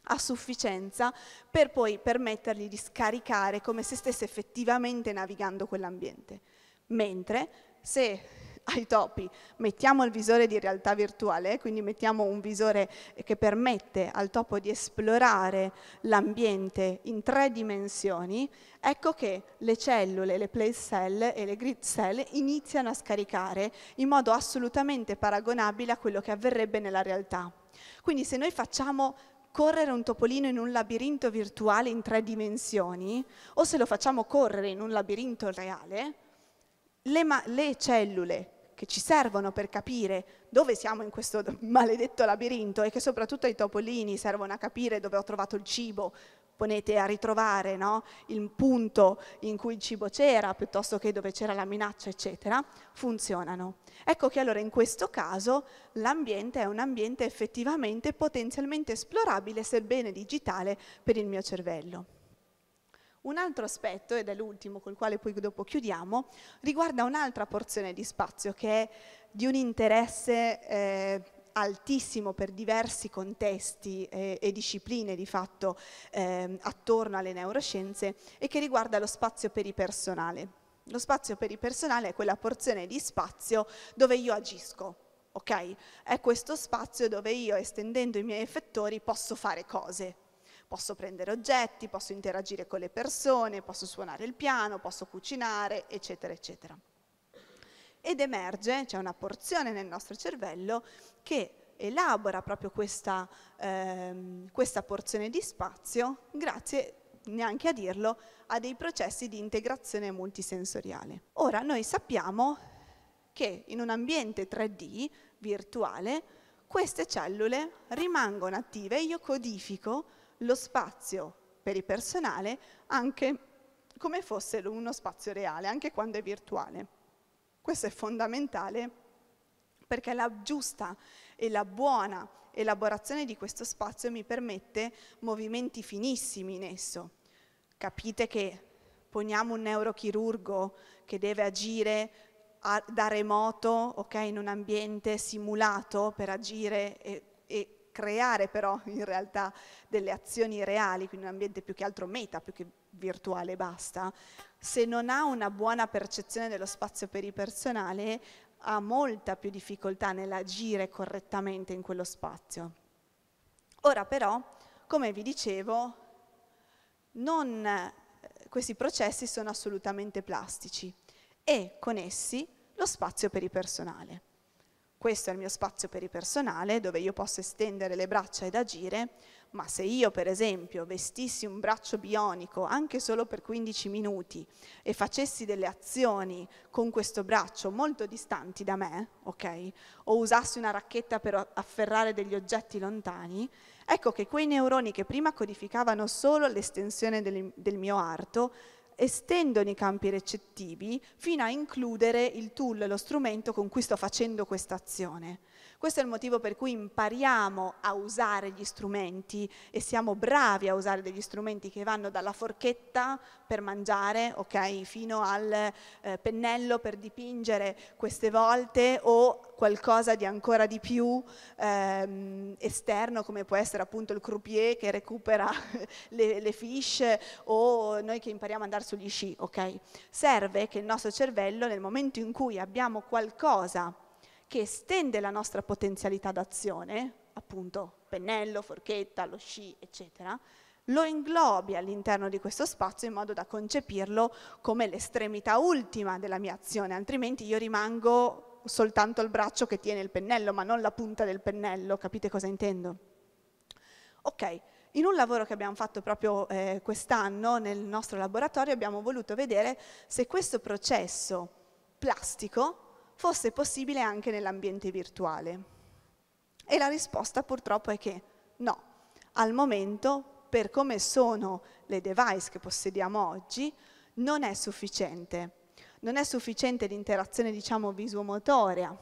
a sufficienza per poi permettergli di scaricare come se stesse effettivamente navigando quell'ambiente. Mentre se ai topi mettiamo il visore di realtà virtuale, quindi mettiamo un visore che permette al topo di esplorare l'ambiente in tre dimensioni, ecco che le cellule, le place cell e le grid cell iniziano a scaricare in modo assolutamente paragonabile a quello che avverrebbe nella realtà. Quindi se noi facciamo correre un topolino in un labirinto virtuale in tre dimensioni o se lo facciamo correre in un labirinto reale, le, le cellule che ci servono per capire dove siamo in questo maledetto labirinto e che soprattutto ai topolini servono a capire dove ho trovato il cibo, ponete a ritrovare no? il punto in cui il cibo c'era piuttosto che dove c'era la minaccia, eccetera, funzionano. Ecco che allora in questo caso l'ambiente è un ambiente effettivamente potenzialmente esplorabile, sebbene digitale, per il mio cervello. Un altro aspetto, ed è l'ultimo col quale poi dopo chiudiamo, riguarda un'altra porzione di spazio che è di un interesse eh, altissimo per diversi contesti eh, e discipline di fatto eh, attorno alle neuroscienze e che riguarda lo spazio peripersonale. Lo spazio peripersonale è quella porzione di spazio dove io agisco, ok? È questo spazio dove io estendendo i miei effettori posso fare cose, Posso prendere oggetti, posso interagire con le persone, posso suonare il piano, posso cucinare, eccetera, eccetera. Ed emerge, c'è cioè una porzione nel nostro cervello che elabora proprio questa, ehm, questa porzione di spazio grazie neanche a dirlo, a dei processi di integrazione multisensoriale. Ora, noi sappiamo che in un ambiente 3D virtuale queste cellule rimangono attive, io codifico lo spazio per il personale anche come fosse uno spazio reale, anche quando è virtuale. Questo è fondamentale perché la giusta e la buona elaborazione di questo spazio mi permette movimenti finissimi in esso. Capite che poniamo un neurochirurgo che deve agire a, da remoto, okay, in un ambiente simulato per agire e, e creare però in realtà delle azioni reali, quindi un ambiente più che altro meta, più che virtuale e basta, se non ha una buona percezione dello spazio peripersonale ha molta più difficoltà nell'agire correttamente in quello spazio. Ora però, come vi dicevo, non, questi processi sono assolutamente plastici e con essi lo spazio peripersonale questo è il mio spazio per il personale dove io posso estendere le braccia ed agire, ma se io per esempio vestissi un braccio bionico anche solo per 15 minuti e facessi delle azioni con questo braccio molto distanti da me, ok? O usassi una racchetta per afferrare degli oggetti lontani, ecco che quei neuroni che prima codificavano solo l'estensione del, del mio arto estendono i campi recettivi fino a includere il tool, lo strumento con cui sto facendo questa azione. Questo è il motivo per cui impariamo a usare gli strumenti e siamo bravi a usare degli strumenti che vanno dalla forchetta per mangiare, okay, fino al eh, pennello per dipingere queste volte o qualcosa di ancora di più ehm, esterno come può essere appunto il croupier che recupera le, le fiche o noi che impariamo ad andare sugli sci, ok? Serve che il nostro cervello nel momento in cui abbiamo qualcosa che estende la nostra potenzialità d'azione, appunto pennello, forchetta, lo sci, eccetera, lo inglobi all'interno di questo spazio in modo da concepirlo come l'estremità ultima della mia azione, altrimenti io rimango soltanto il braccio che tiene il pennello, ma non la punta del pennello, capite cosa intendo? Ok, in un lavoro che abbiamo fatto proprio eh, quest'anno nel nostro laboratorio abbiamo voluto vedere se questo processo plastico fosse possibile anche nell'ambiente virtuale. E la risposta purtroppo è che no, al momento per come sono le device che possediamo oggi non è sufficiente. Non è sufficiente l'interazione diciamo visuomotoria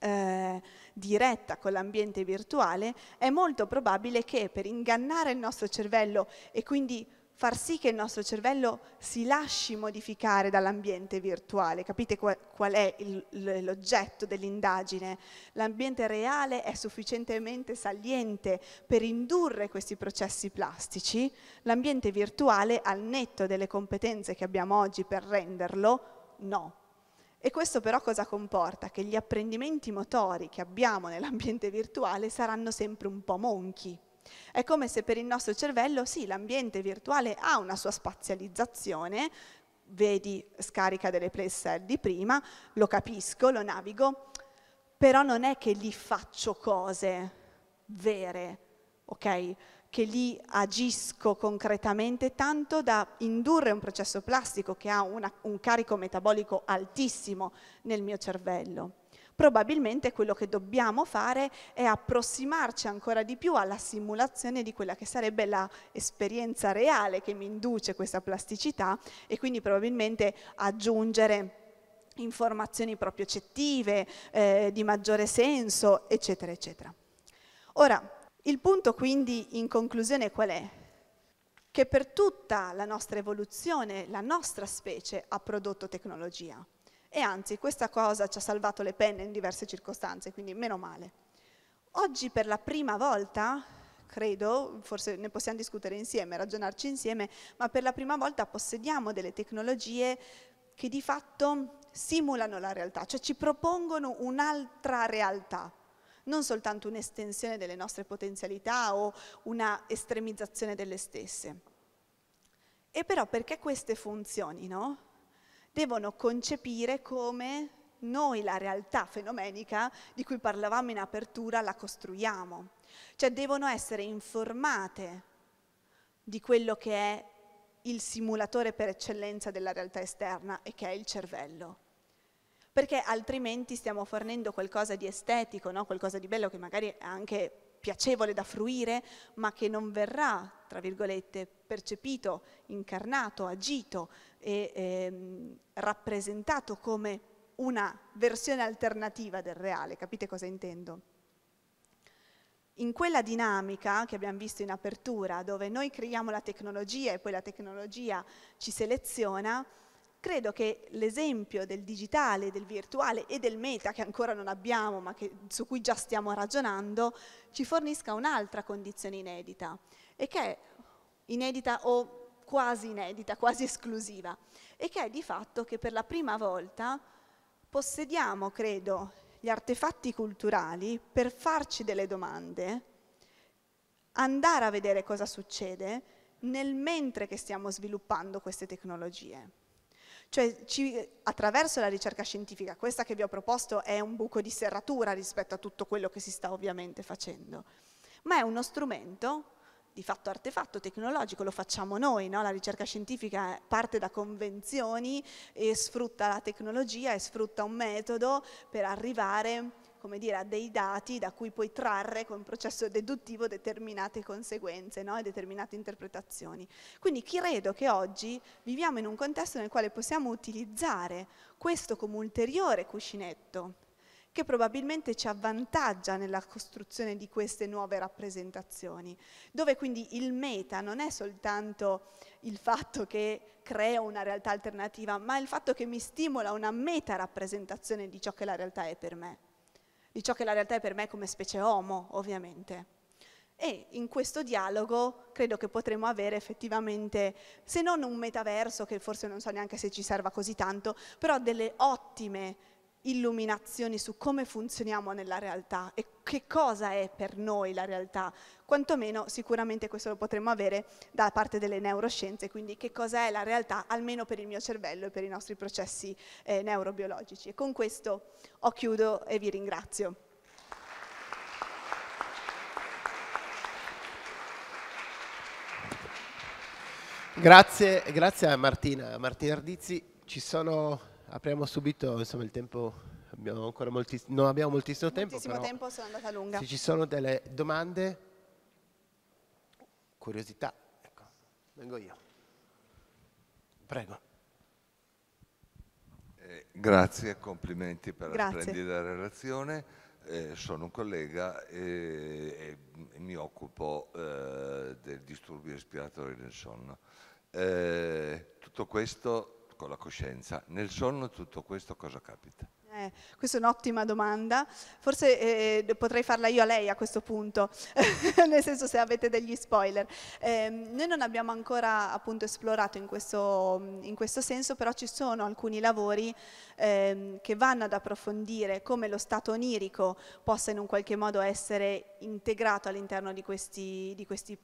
eh, diretta con l'ambiente virtuale, è molto probabile che per ingannare il nostro cervello e quindi far sì che il nostro cervello si lasci modificare dall'ambiente virtuale. Capite qual, è l'oggetto dell'indagine? L'ambiente reale è sufficientemente saliente per indurre questi processi plastici, l'ambiente virtuale, al netto delle competenze che abbiamo oggi per renderlo, no. E questo però cosa comporta? Che gli apprendimenti motori che abbiamo nell'ambiente virtuale saranno sempre un po' monchi è come se per il nostro cervello, sì, l'ambiente virtuale ha una sua spazializzazione, vedi scarica delle playset di prima, lo capisco, lo navigo, però non è che lì faccio cose vere, ok? Che lì agisco concretamente tanto da indurre un processo plastico che ha una, un carico metabolico altissimo nel mio cervello probabilmente quello che dobbiamo fare è approssimarci ancora di più alla simulazione di quella che sarebbe l'esperienza reale che mi induce questa plasticità e quindi probabilmente aggiungere informazioni proprio cettive, eh, di maggiore senso, eccetera, eccetera. Ora, il punto quindi in conclusione qual è? Che per tutta la nostra evoluzione la nostra specie ha prodotto tecnologia e anzi questa cosa ci ha salvato le penne in diverse circostanze, quindi meno male. Oggi per la prima volta, credo, forse ne possiamo discutere insieme, ragionarci insieme, ma per la prima volta possediamo delle tecnologie che di fatto simulano la realtà, cioè ci propongono un'altra realtà, non soltanto un'estensione delle nostre potenzialità o una estremizzazione delle stesse. E però perché queste funzionino, devono concepire come noi la realtà fenomenica di cui parlavamo in apertura la costruiamo, cioè devono essere informate di quello che è il simulatore per eccellenza della realtà esterna e che è il cervello. Perché altrimenti stiamo fornendo qualcosa di estetico, no? qualcosa di bello che magari è anche piacevole da fruire, ma che non verrà, tra virgolette, percepito, incarnato, agito e ehm, rappresentato come una versione alternativa del reale, capite cosa intendo? In quella dinamica che abbiamo visto in apertura, dove noi creiamo la tecnologia e poi la tecnologia ci seleziona, credo che l'esempio del digitale, del virtuale e del meta, che ancora non abbiamo ma che, su cui già stiamo ragionando, ci fornisca un'altra condizione inedita, e che è inedita o quasi inedita, quasi esclusiva, e che è di fatto che per la prima volta possediamo, credo, gli artefatti culturali per farci delle domande, andare a vedere cosa succede nel mentre che stiamo sviluppando queste tecnologie. Cioè, ci, attraverso la ricerca scientifica, questa che vi ho proposto è un buco di serratura rispetto a tutto quello che si sta ovviamente facendo, ma è uno strumento di fatto artefatto tecnologico, lo facciamo noi, no? la ricerca scientifica parte da convenzioni e sfrutta la tecnologia e sfrutta un metodo per arrivare come dire, a dei dati da cui puoi trarre con un processo deduttivo determinate conseguenze no? e determinate interpretazioni. Quindi credo che oggi viviamo in un contesto nel quale possiamo utilizzare questo come ulteriore cuscinetto che probabilmente ci avvantaggia nella costruzione di queste nuove rappresentazioni, dove quindi il meta non è soltanto il fatto che creo una realtà alternativa, ma il fatto che mi stimola una meta rappresentazione di ciò che la realtà è per me, di ciò che la realtà è per me come specie homo, ovviamente. E in questo dialogo credo che potremo avere effettivamente, se non un metaverso, che forse non so neanche se ci serva così tanto, però delle ottime illuminazioni su come funzioniamo nella realtà e che cosa è per noi la realtà, quantomeno sicuramente questo lo potremmo avere da parte delle neuroscienze, quindi che cosa è la realtà almeno per il mio cervello e per i nostri processi eh, neurobiologici. E con questo ho chiudo e vi ringrazio. Grazie, grazie a Martina, a Martina Ardizzi. Ci sono apriamo subito, insomma il tempo abbiamo ancora moltiss- non abbiamo moltissimo tempo. Moltissimo tempo, sono andata lunga. Se ci sono delle domande, curiosità, ecco, vengo io. Prego. Eh, grazie, complimenti per grazie. la splendida relazione. Eh, sono un collega e, e mi occupo eh, dei disturbi respiratori del sonno. Eh, tutto questo con la coscienza. Nel sonno tutto questo cosa capita? Eh, questa è un'ottima domanda, forse eh, eh potrei farla io a lei a questo punto, nel senso se avete degli spoiler. Eh, noi non abbiamo ancora appunto esplorato in questo, in questo senso, però ci sono alcuni lavori ehm, che vanno ad approfondire come lo stato onirico possa in un qualche modo essere integrato all'interno di questi, di questi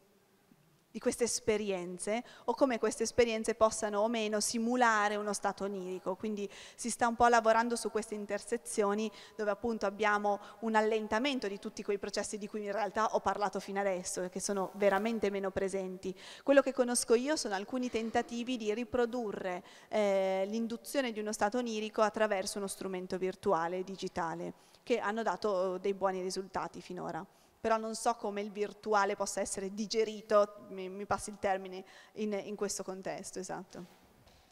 di queste esperienze o come queste esperienze possano o meno simulare uno stato onirico. Quindi si sta un po' lavorando su queste intersezioni dove appunto abbiamo un allentamento di tutti quei processi di cui in realtà ho parlato fino adesso e che sono veramente meno presenti. Quello che conosco io sono alcuni tentativi di riprodurre eh, l'induzione di uno stato onirico attraverso uno strumento virtuale, digitale, che hanno dato eh, dei buoni risultati finora però non so come il virtuale possa essere digerito, mi, mi passi il termine, in, in questo contesto, esatto.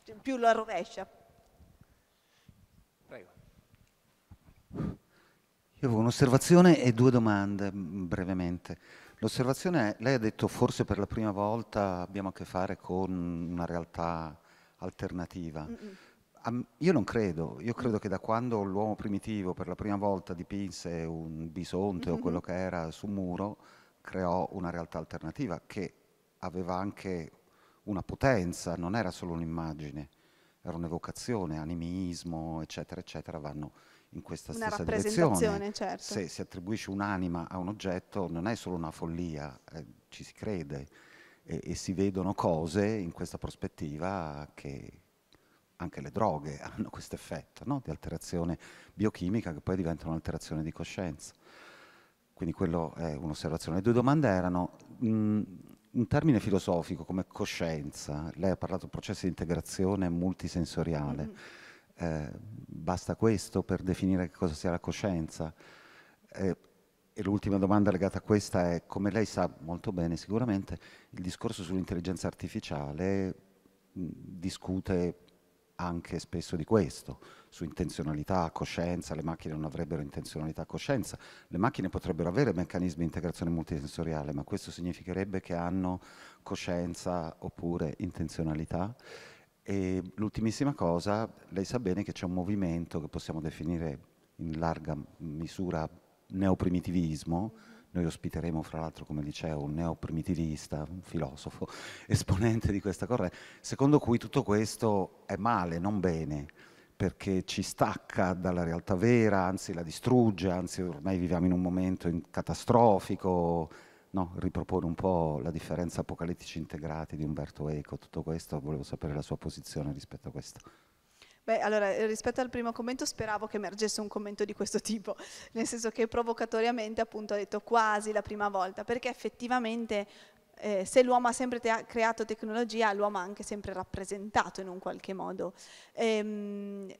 Cioè, più lo rovescia. Prego. Io avevo un'osservazione e due domande mm, brevemente. L'osservazione è, lei ha detto forse per la prima volta abbiamo a che fare con una realtà alternativa. Mm -mm. Io non credo, io mm. credo che da quando l'uomo primitivo per la prima volta dipinse un bisonte mm-hmm. o quello che era su un muro, creò una realtà alternativa che aveva anche una potenza, non era solo un'immagine, era un'evocazione, animismo, eccetera, eccetera, vanno in questa una stessa direzione. Certo. Se si attribuisce un'anima a un oggetto non è solo una follia, eh, ci si crede e, e si vedono cose in questa prospettiva che, anche le droghe hanno questo effetto no? di alterazione biochimica che poi diventa un'alterazione di coscienza. Quindi quello è un'osservazione. Le due domande erano, un mm, termine filosofico come coscienza, lei ha parlato di processo di integrazione multisensoriale, mm-hmm. eh, basta questo per definire che cosa sia la coscienza? Eh, e l'ultima domanda legata a questa è, come lei sa molto bene sicuramente, il discorso sull'intelligenza artificiale mh, mm, discute anche spesso di questo, su intenzionalità, coscienza, le macchine non avrebbero intenzionalità, coscienza, le macchine potrebbero avere meccanismi di integrazione multisensoriale, ma questo significherebbe che hanno coscienza oppure intenzionalità. E l'ultimissima cosa, lei sa bene che c'è un movimento che possiamo definire in larga misura neoprimitivismo, noi ospiteremo, fra l'altro, come dicevo, un neoprimitivista, un filosofo, esponente di questa corrente, secondo cui tutto questo è male, non bene, perché ci stacca dalla realtà vera, anzi la distrugge, anzi ormai viviamo in un momento in catastrofico, no? ripropone un po' la differenza apocalittici integrati di Umberto Eco, tutto questo, volevo sapere la sua posizione rispetto a questo. Beh, allora, eh, rispetto al primo commento speravo che emergesse un commento di questo tipo, nel senso che provocatoriamente appunto ha detto quasi la prima volta, perché effettivamente eh, se l'uomo ha sempre te creato tecnologia, l'uomo ha anche sempre rappresentato in un qualche modo. Ehm,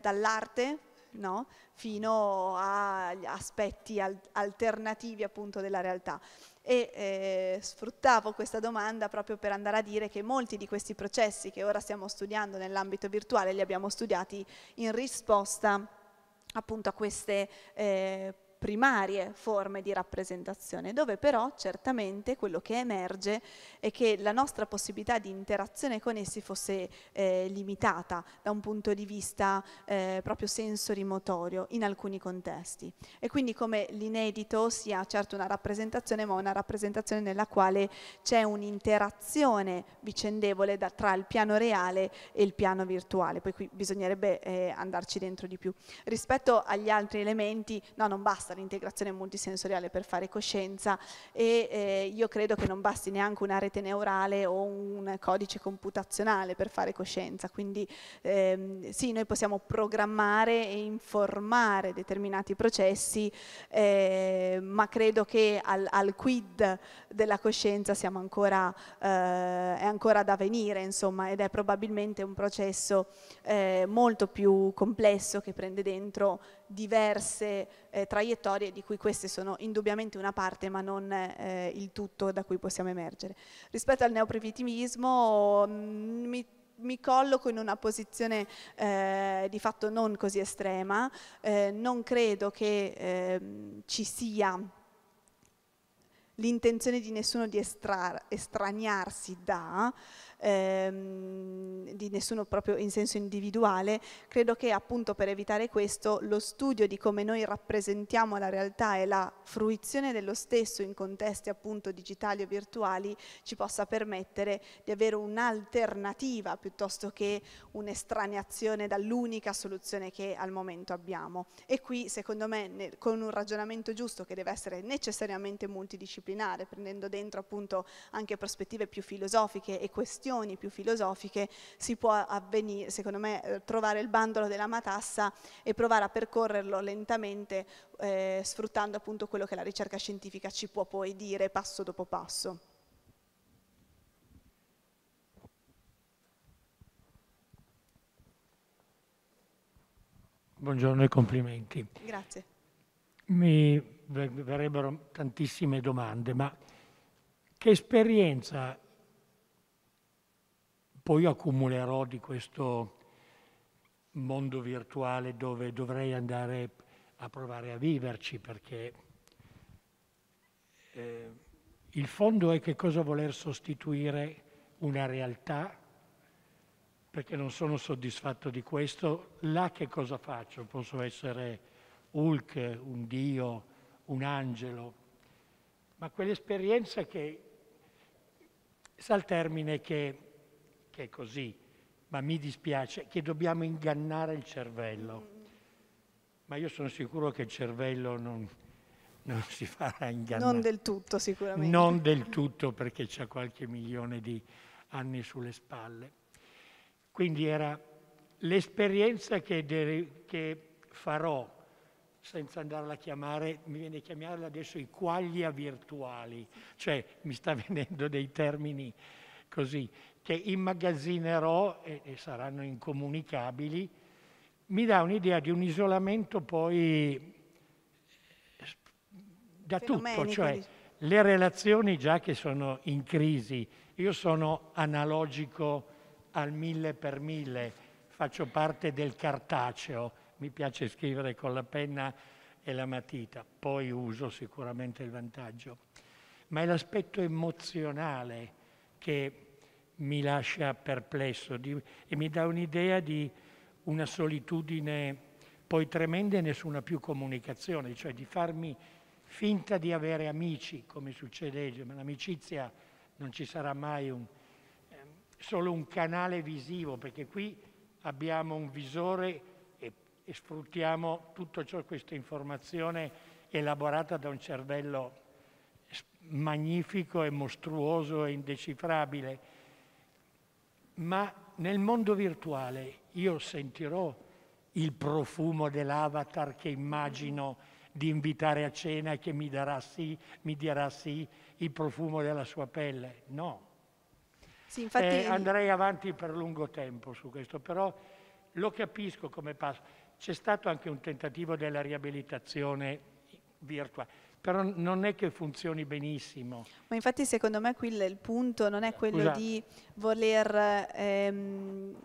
dall'arte no? fino agli aspetti al alternativi appunto della realtà e eh, sfruttavo questa domanda proprio per andare a dire che molti di questi processi che ora stiamo studiando nell'ambito virtuale li abbiamo studiati in risposta appunto a queste eh, primarie forme di rappresentazione, dove però certamente quello che emerge è che la nostra possibilità di interazione con essi fosse eh, limitata da un punto di vista eh, proprio sensorimotorio in alcuni contesti. E quindi come l'inedito sia certo una rappresentazione, ma una rappresentazione nella quale c'è un'interazione vicendevole da, tra il piano reale e il piano virtuale. Poi qui bisognerebbe eh, andarci dentro di più. Rispetto agli altri elementi, no, non basta basta l'integrazione multisensoriale per fare coscienza e eh, io credo che non basti neanche una rete neurale o un codice computazionale per fare coscienza, quindi ehm, sì, noi possiamo programmare e informare determinati processi, eh, ma credo che al, al, quid della coscienza siamo ancora, eh, è ancora da venire, insomma, ed è probabilmente un processo eh, molto più complesso che prende dentro diverse eh, traiettorie di cui queste sono indubbiamente una parte ma non eh, il tutto da cui possiamo emergere. Rispetto al neoprivitivismo mm, mi mi colloco in una posizione eh, di fatto non così estrema, eh, non credo che eh, ci sia l'intenzione di nessuno di estra estraniarsi da, ehm, di nessuno proprio in senso individuale, credo che appunto per evitare questo lo studio di come noi rappresentiamo la realtà e la fruizione dello stesso in contesti appunto digitali o virtuali ci possa permettere di avere un'alternativa piuttosto che un'estraneazione dall'unica soluzione che al momento abbiamo. E qui secondo me con un ragionamento giusto che deve essere necessariamente multidisciplinare, prendendo dentro appunto anche prospettive più filosofiche e questioni riflessioni più filosofiche si può avvenire, secondo me, eh, trovare il bandolo della matassa e provare a percorrerlo lentamente eh, sfruttando appunto quello che la ricerca scientifica ci può poi dire passo dopo passo. Buongiorno e complimenti. Grazie. Mi verrebbero tantissime domande, ma che esperienza poi accumulerò di questo mondo virtuale dove dovrei andare a provare a viverci perché eh, il fondo è che cosa voler sostituire una realtà perché non sono soddisfatto di questo, là che cosa faccio? Posso essere Hulk, un Dio, un angelo, ma quell'esperienza che sa il termine che che è così, ma mi dispiace, che dobbiamo ingannare il cervello. Ma io sono sicuro che il cervello non, non si farà ingannare. Non del tutto sicuramente. Non del tutto perché c'è qualche milione di anni sulle spalle. Quindi era l'esperienza che, de- che farò, senza andarla a chiamare, mi viene a chiamarla adesso i quaglia virtuali, cioè mi sta venendo dei termini così, che immagazzinerò e, e saranno incomunicabili, mi dà un'idea di un isolamento poi eh, da tutto, cioè le relazioni già che sono in crisi, io sono analogico al mille per mille, faccio parte del cartaceo, mi piace scrivere con la penna e la matita, poi uso sicuramente il vantaggio, ma è l'aspetto emozionale che mi lascia perplesso di, e mi dà un'idea di una solitudine poi tremenda e nessuna più comunicazione, cioè di farmi finta di avere amici, come succede, cioè, ma l'amicizia non ci sarà mai un, eh, solo un canale visivo, perché qui abbiamo un visore e, e sfruttiamo tutta questa informazione elaborata da un cervello magnifico e mostruoso e indecifrabile ma nel mondo virtuale io sentirò il profumo dell'avatar che immagino di invitare a cena e che mi darà sì, mi dirà sì il profumo della sua pelle. No. Sì, infatti... eh, andrei avanti per lungo tempo su questo, però lo capisco come passo. C'è stato anche un tentativo della riabilitazione virtuale però non è che funzioni benissimo. Ma infatti secondo me qui il punto non è quello Scusa. di voler... Ehm,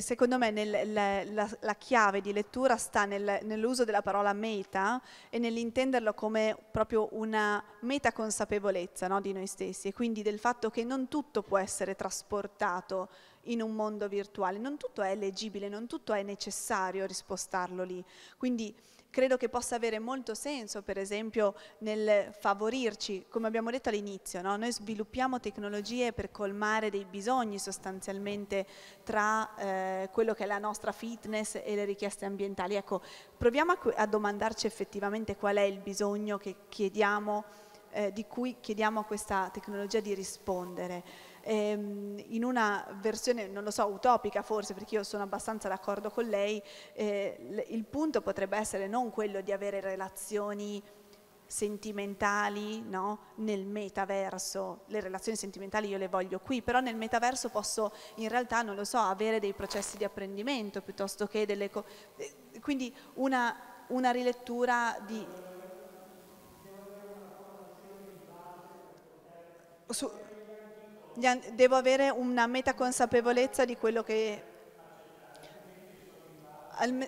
secondo me nel, la, la, la, chiave di lettura sta nel, nell'uso della parola meta e nell'intenderlo come proprio una metaconsapevolezza no, di noi stessi e quindi del fatto che non tutto può essere trasportato in un mondo virtuale, non tutto è leggibile, non tutto è necessario rispostarlo lì. Quindi Credo che possa avere molto senso, per esempio, nel favorirci, come abbiamo detto all'inizio, no? noi sviluppiamo tecnologie per colmare dei bisogni sostanzialmente tra eh, quello che è la nostra fitness e le richieste ambientali. Ecco, proviamo a, a domandarci effettivamente qual è il bisogno che chiediamo, eh, di cui chiediamo a questa tecnologia di rispondere ehm, in una versione, non lo so, utopica forse, perché io sono abbastanza d'accordo con lei, eh, il punto potrebbe essere non quello di avere relazioni sentimentali no? nel metaverso. Le relazioni sentimentali io le voglio qui, però nel metaverso posso in realtà, non lo so, avere dei processi di apprendimento piuttosto che delle... Co- eh, quindi una, una rilettura di... Su- devo avere eh, una meta consapevolezza di quello che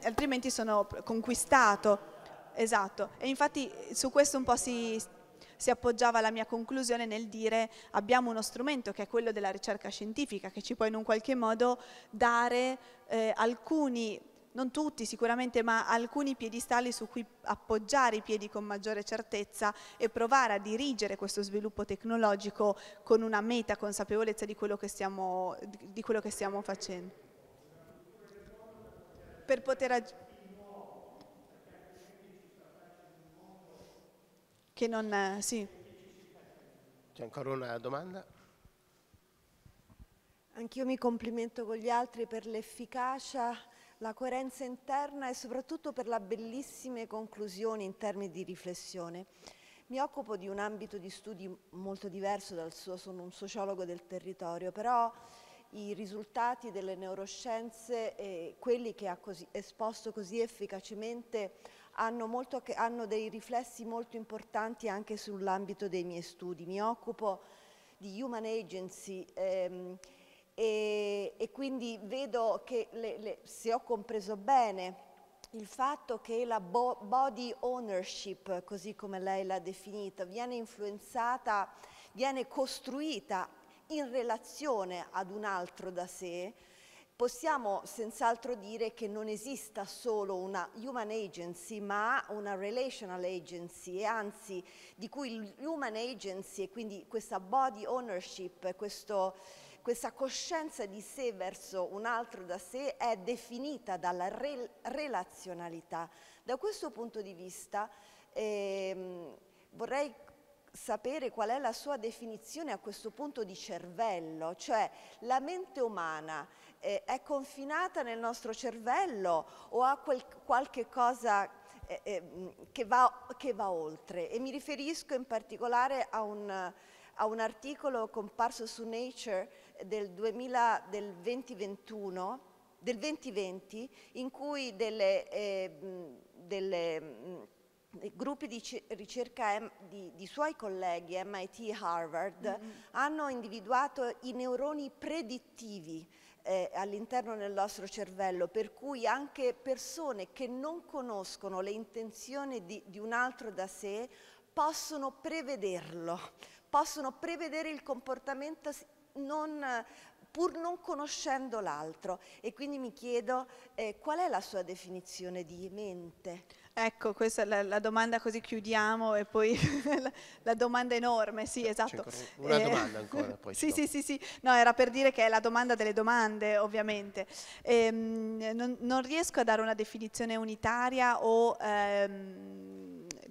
altrimenti sono conquistato. Esatto, e infatti su questo un po' si, si appoggiava la mia conclusione nel dire abbiamo uno strumento che è quello della ricerca scientifica che ci può in un qualche modo dare eh, alcuni non tutti sicuramente, ma alcuni piedistalli su cui appoggiare i piedi con maggiore certezza e provare a dirigere questo sviluppo tecnologico con una meta consapevolezza di quello che stiamo, di quello che stiamo facendo. Per poter che non... Eh, sì. C'è ancora una domanda? Anch'io mi complimento con gli altri per l'efficacia la coerenza interna e soprattutto per le bellissime conclusioni in termini di riflessione. Mi occupo di un ambito di studi molto diverso dal suo, sono un sociologo del territorio, però i risultati delle neuroscienze, eh, quelli che ha così, esposto così efficacemente, hanno, molto, hanno dei riflessi molto importanti anche sull'ambito dei miei studi. Mi occupo di Human Agency, ehm, e, e quindi vedo che le, le, se ho compreso bene il fatto che la bo body ownership, così come lei l'ha definita, viene influenzata, viene costruita in relazione ad un altro da sé, possiamo senz'altro dire che non esista solo una human agency ma una relational agency e anzi di cui l'human agency e quindi questa body ownership, questo questa coscienza di sé verso un altro da sé è definita dalla rel relazionalità. Da questo punto di vista ehm, vorrei sapere qual è la sua definizione a questo punto di cervello, cioè la mente umana eh, è confinata nel nostro cervello o ha quel, qualche cosa eh, eh, che, va, che, va, oltre? E mi riferisco in particolare a un, a un articolo comparso su Nature del, 2000, del 2021 del 2020 in cui delle, eh, delle mm, gruppi di ricerca di, di, suoi colleghi MIT e Harvard mm -hmm. hanno individuato i neuroni predittivi eh, all'interno del nostro cervello, per cui anche persone che non conoscono le intenzioni di, di un altro da sé possono prevederlo, possono prevedere il comportamento non, pur non conoscendo l'altro e quindi mi chiedo eh, qual è la sua definizione di mente? Ecco, questa è la, la domanda così chiudiamo e poi la, la, domanda enorme, sì esatto. Una eh, domanda ancora poi. Sì, sì, sì, sì, no era per dire che è la domanda delle domande ovviamente. Ehm, non, non, riesco a dare una definizione unitaria o... Ehm,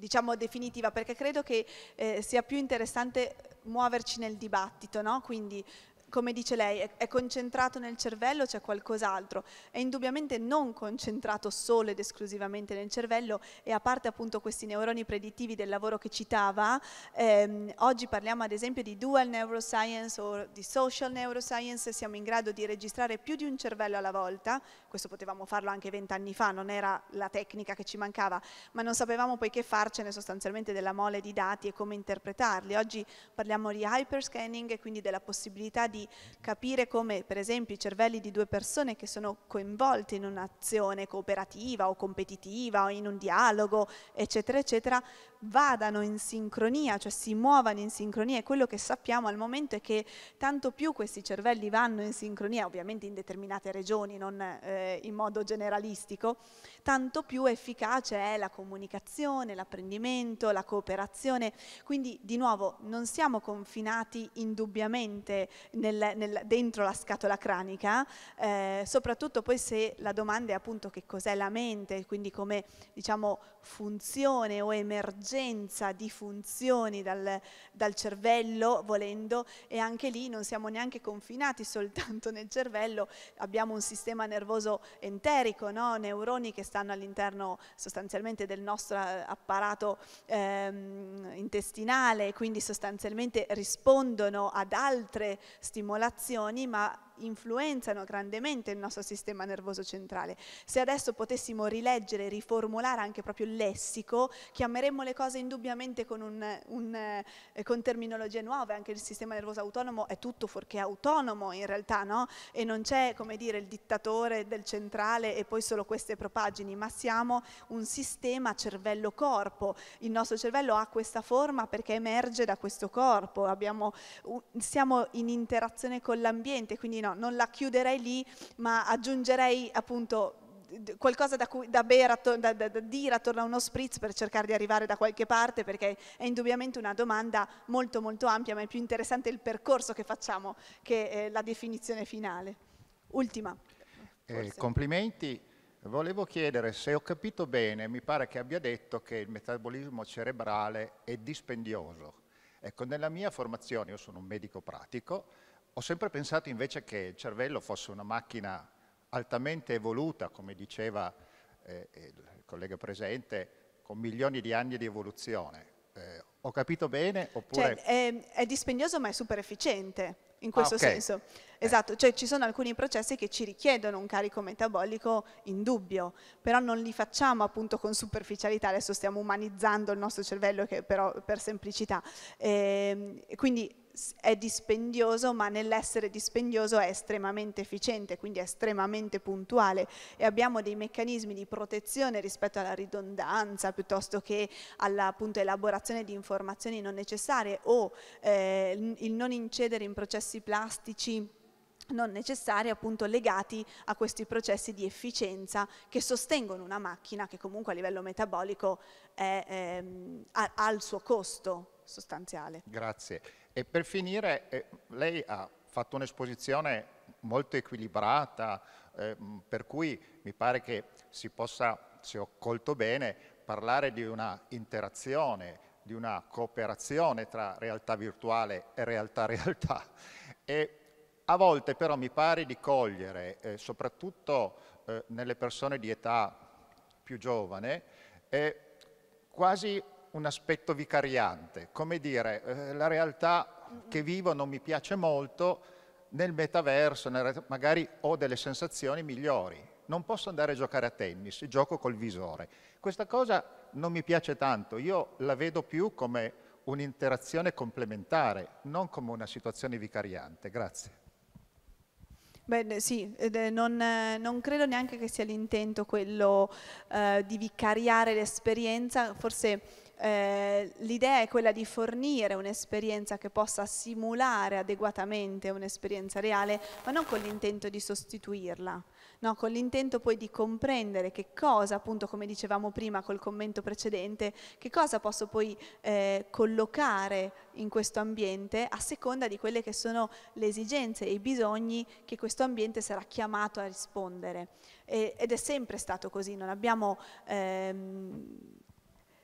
diciamo definitiva perché credo che eh, sia più interessante muoverci nel dibattito, no? quindi come dice lei, è, è concentrato nel cervello, c'è qualcos'altro, è indubbiamente non concentrato solo ed esclusivamente nel cervello e a parte appunto questi neuroni predittivi del lavoro che citava, ehm, oggi parliamo ad esempio di dual neuroscience o di social neuroscience, siamo in grado di registrare più di un cervello alla volta, questo potevamo farlo anche vent'anni fa, non era la tecnica che ci mancava, ma non sapevamo poi che farcene sostanzialmente della mole di dati e come interpretarli. Oggi parliamo di hyperscanning e quindi della possibilità di capire come per esempio i cervelli di due persone che sono coinvolte in un'azione cooperativa o competitiva o in un dialogo, eccetera, eccetera, vadano in sincronia, cioè si muovano in sincronia e quello che sappiamo al momento è che tanto più questi cervelli vanno in sincronia, ovviamente in determinate regioni, non eh, in modo generalistico, tanto più efficace è la comunicazione, l'apprendimento, la cooperazione. Quindi di nuovo non siamo confinati indubbiamente nel, nel, dentro la scatola cranica, eh, soprattutto poi se la domanda è appunto che cos'è la mente, quindi come diciamo funzione o emergenza di funzioni dal, dal, cervello, volendo, e anche lì non siamo neanche confinati soltanto nel cervello, abbiamo un sistema nervoso enterico, no? neuroni che stanno all'interno sostanzialmente del nostro eh, apparato ehm, intestinale, quindi sostanzialmente rispondono ad altre stimolazioni, ma influenzano grandemente il nostro sistema nervoso centrale. Se adesso potessimo rileggere, riformulare anche proprio il lessico, chiameremmo le cose indubbiamente con, un, un, eh, con terminologie nuove, anche il sistema nervoso autonomo è tutto fuorché autonomo in realtà, no? E non c'è, come dire, il dittatore del centrale e poi solo queste propaggini, ma siamo un sistema cervello-corpo. Il nostro cervello ha questa forma perché emerge da questo corpo, Abbiamo, siamo in interazione con l'ambiente, quindi no, non la chiuderei lì, ma aggiungerei appunto qualcosa da, cui, da, bere, da, da, dire attorno a uno spritz per cercare di arrivare da qualche parte, perché è indubbiamente una domanda molto molto ampia, ma è più interessante il percorso che facciamo che eh, la definizione finale. Ultima. Eh, complimenti. Volevo chiedere se ho capito bene, mi pare che abbia detto che il metabolismo cerebrale è dispendioso. Ecco, nella mia formazione, io sono un medico pratico, ho sempre pensato invece che il cervello fosse una macchina altamente evoluta, come diceva eh, eh, il collega presente, con milioni di anni di evoluzione. Eh, ho capito bene? Oppure... Cioè, è, ehm, è, dispendioso ma è super efficiente in ah, questo ah, okay. senso. Eh. Esatto, eh. cioè ci sono alcuni processi che ci richiedono un carico metabolico indubbio, però non li facciamo appunto con superficialità, adesso stiamo umanizzando il nostro cervello che però per semplicità. Eh, quindi è dispendioso, ma nell'essere dispendioso è estremamente efficiente, quindi è estremamente puntuale e abbiamo dei meccanismi di protezione rispetto alla ridondanza piuttosto che alla elaborazione di informazioni non necessarie o eh, il non incedere in processi plastici non necessari appunto legati a questi processi di efficienza che sostengono una macchina che comunque a livello metabolico è, è, ehm, ha, ha il suo costo sostanziale. Grazie. E per finire, eh, lei ha fatto un'esposizione molto equilibrata, eh, per cui mi pare che si possa, se ho colto bene, parlare di una interazione, di una cooperazione tra realtà virtuale e realtà realtà. E a volte però mi pare di cogliere, eh, soprattutto eh, nelle persone di età più giovane, eh, quasi un aspetto vicariante, come dire eh, la realtà che vivo non mi piace molto, nel metaverso nel, magari ho delle sensazioni migliori, non posso andare a giocare a tennis, gioco col visore. Questa cosa non mi piace tanto, io la vedo più come un'interazione complementare, non come una situazione vicariante. Grazie. Beh, sì, eh, non, eh, non, credo neanche che sia l'intento quello eh, di vicariare l'esperienza, forse eh, l'idea è quella di fornire un'esperienza che possa simulare adeguatamente un'esperienza reale, ma non con l'intento di sostituirla, no? con l'intento poi di comprendere che cosa, appunto come dicevamo prima col commento precedente, che cosa posso poi eh, collocare in questo ambiente a seconda di quelle che sono le esigenze e i bisogni che questo ambiente sarà chiamato a rispondere. E, ed è sempre stato così, non abbiamo... Ehm,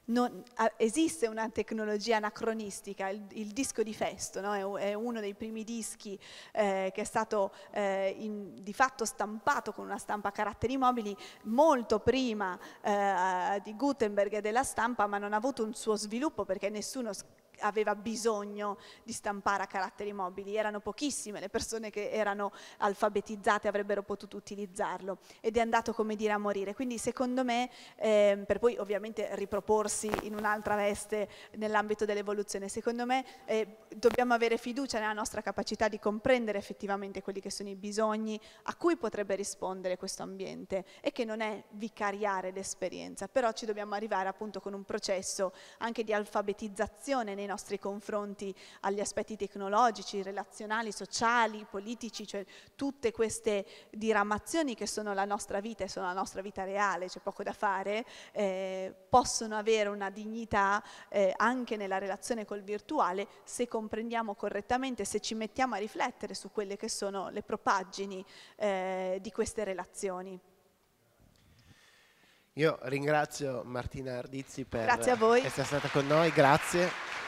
non, esiste una tecnologia anacronistica, il, il disco di Festo no? è, è, uno dei primi dischi eh, che è stato eh, in, di fatto stampato con una stampa a caratteri mobili molto prima eh, di Gutenberg e della stampa, ma non ha avuto un suo sviluppo perché nessuno aveva bisogno di stampare a caratteri mobili, erano pochissime le persone che erano alfabetizzate e avrebbero potuto utilizzarlo ed è andato come dire a morire. Quindi secondo me, eh, per poi ovviamente riproporsi in un'altra veste nell'ambito dell'evoluzione, secondo me eh, dobbiamo avere fiducia nella nostra capacità di comprendere effettivamente quelli che sono i bisogni a cui potrebbe rispondere questo ambiente e che non è vicariare l'esperienza, però ci dobbiamo arrivare appunto con un processo anche di alfabetizzazione nei nei nostri confronti agli aspetti tecnologici, relazionali, sociali, politici, cioè tutte queste diramazioni che sono la nostra vita e sono la nostra vita reale, c'è poco da fare, eh, possono avere una dignità eh, anche nella relazione col virtuale se comprendiamo correttamente, se ci mettiamo a riflettere su quelle che sono le propaggini eh, di queste relazioni. Io ringrazio Martina Ardizzi per essere stata con noi, grazie.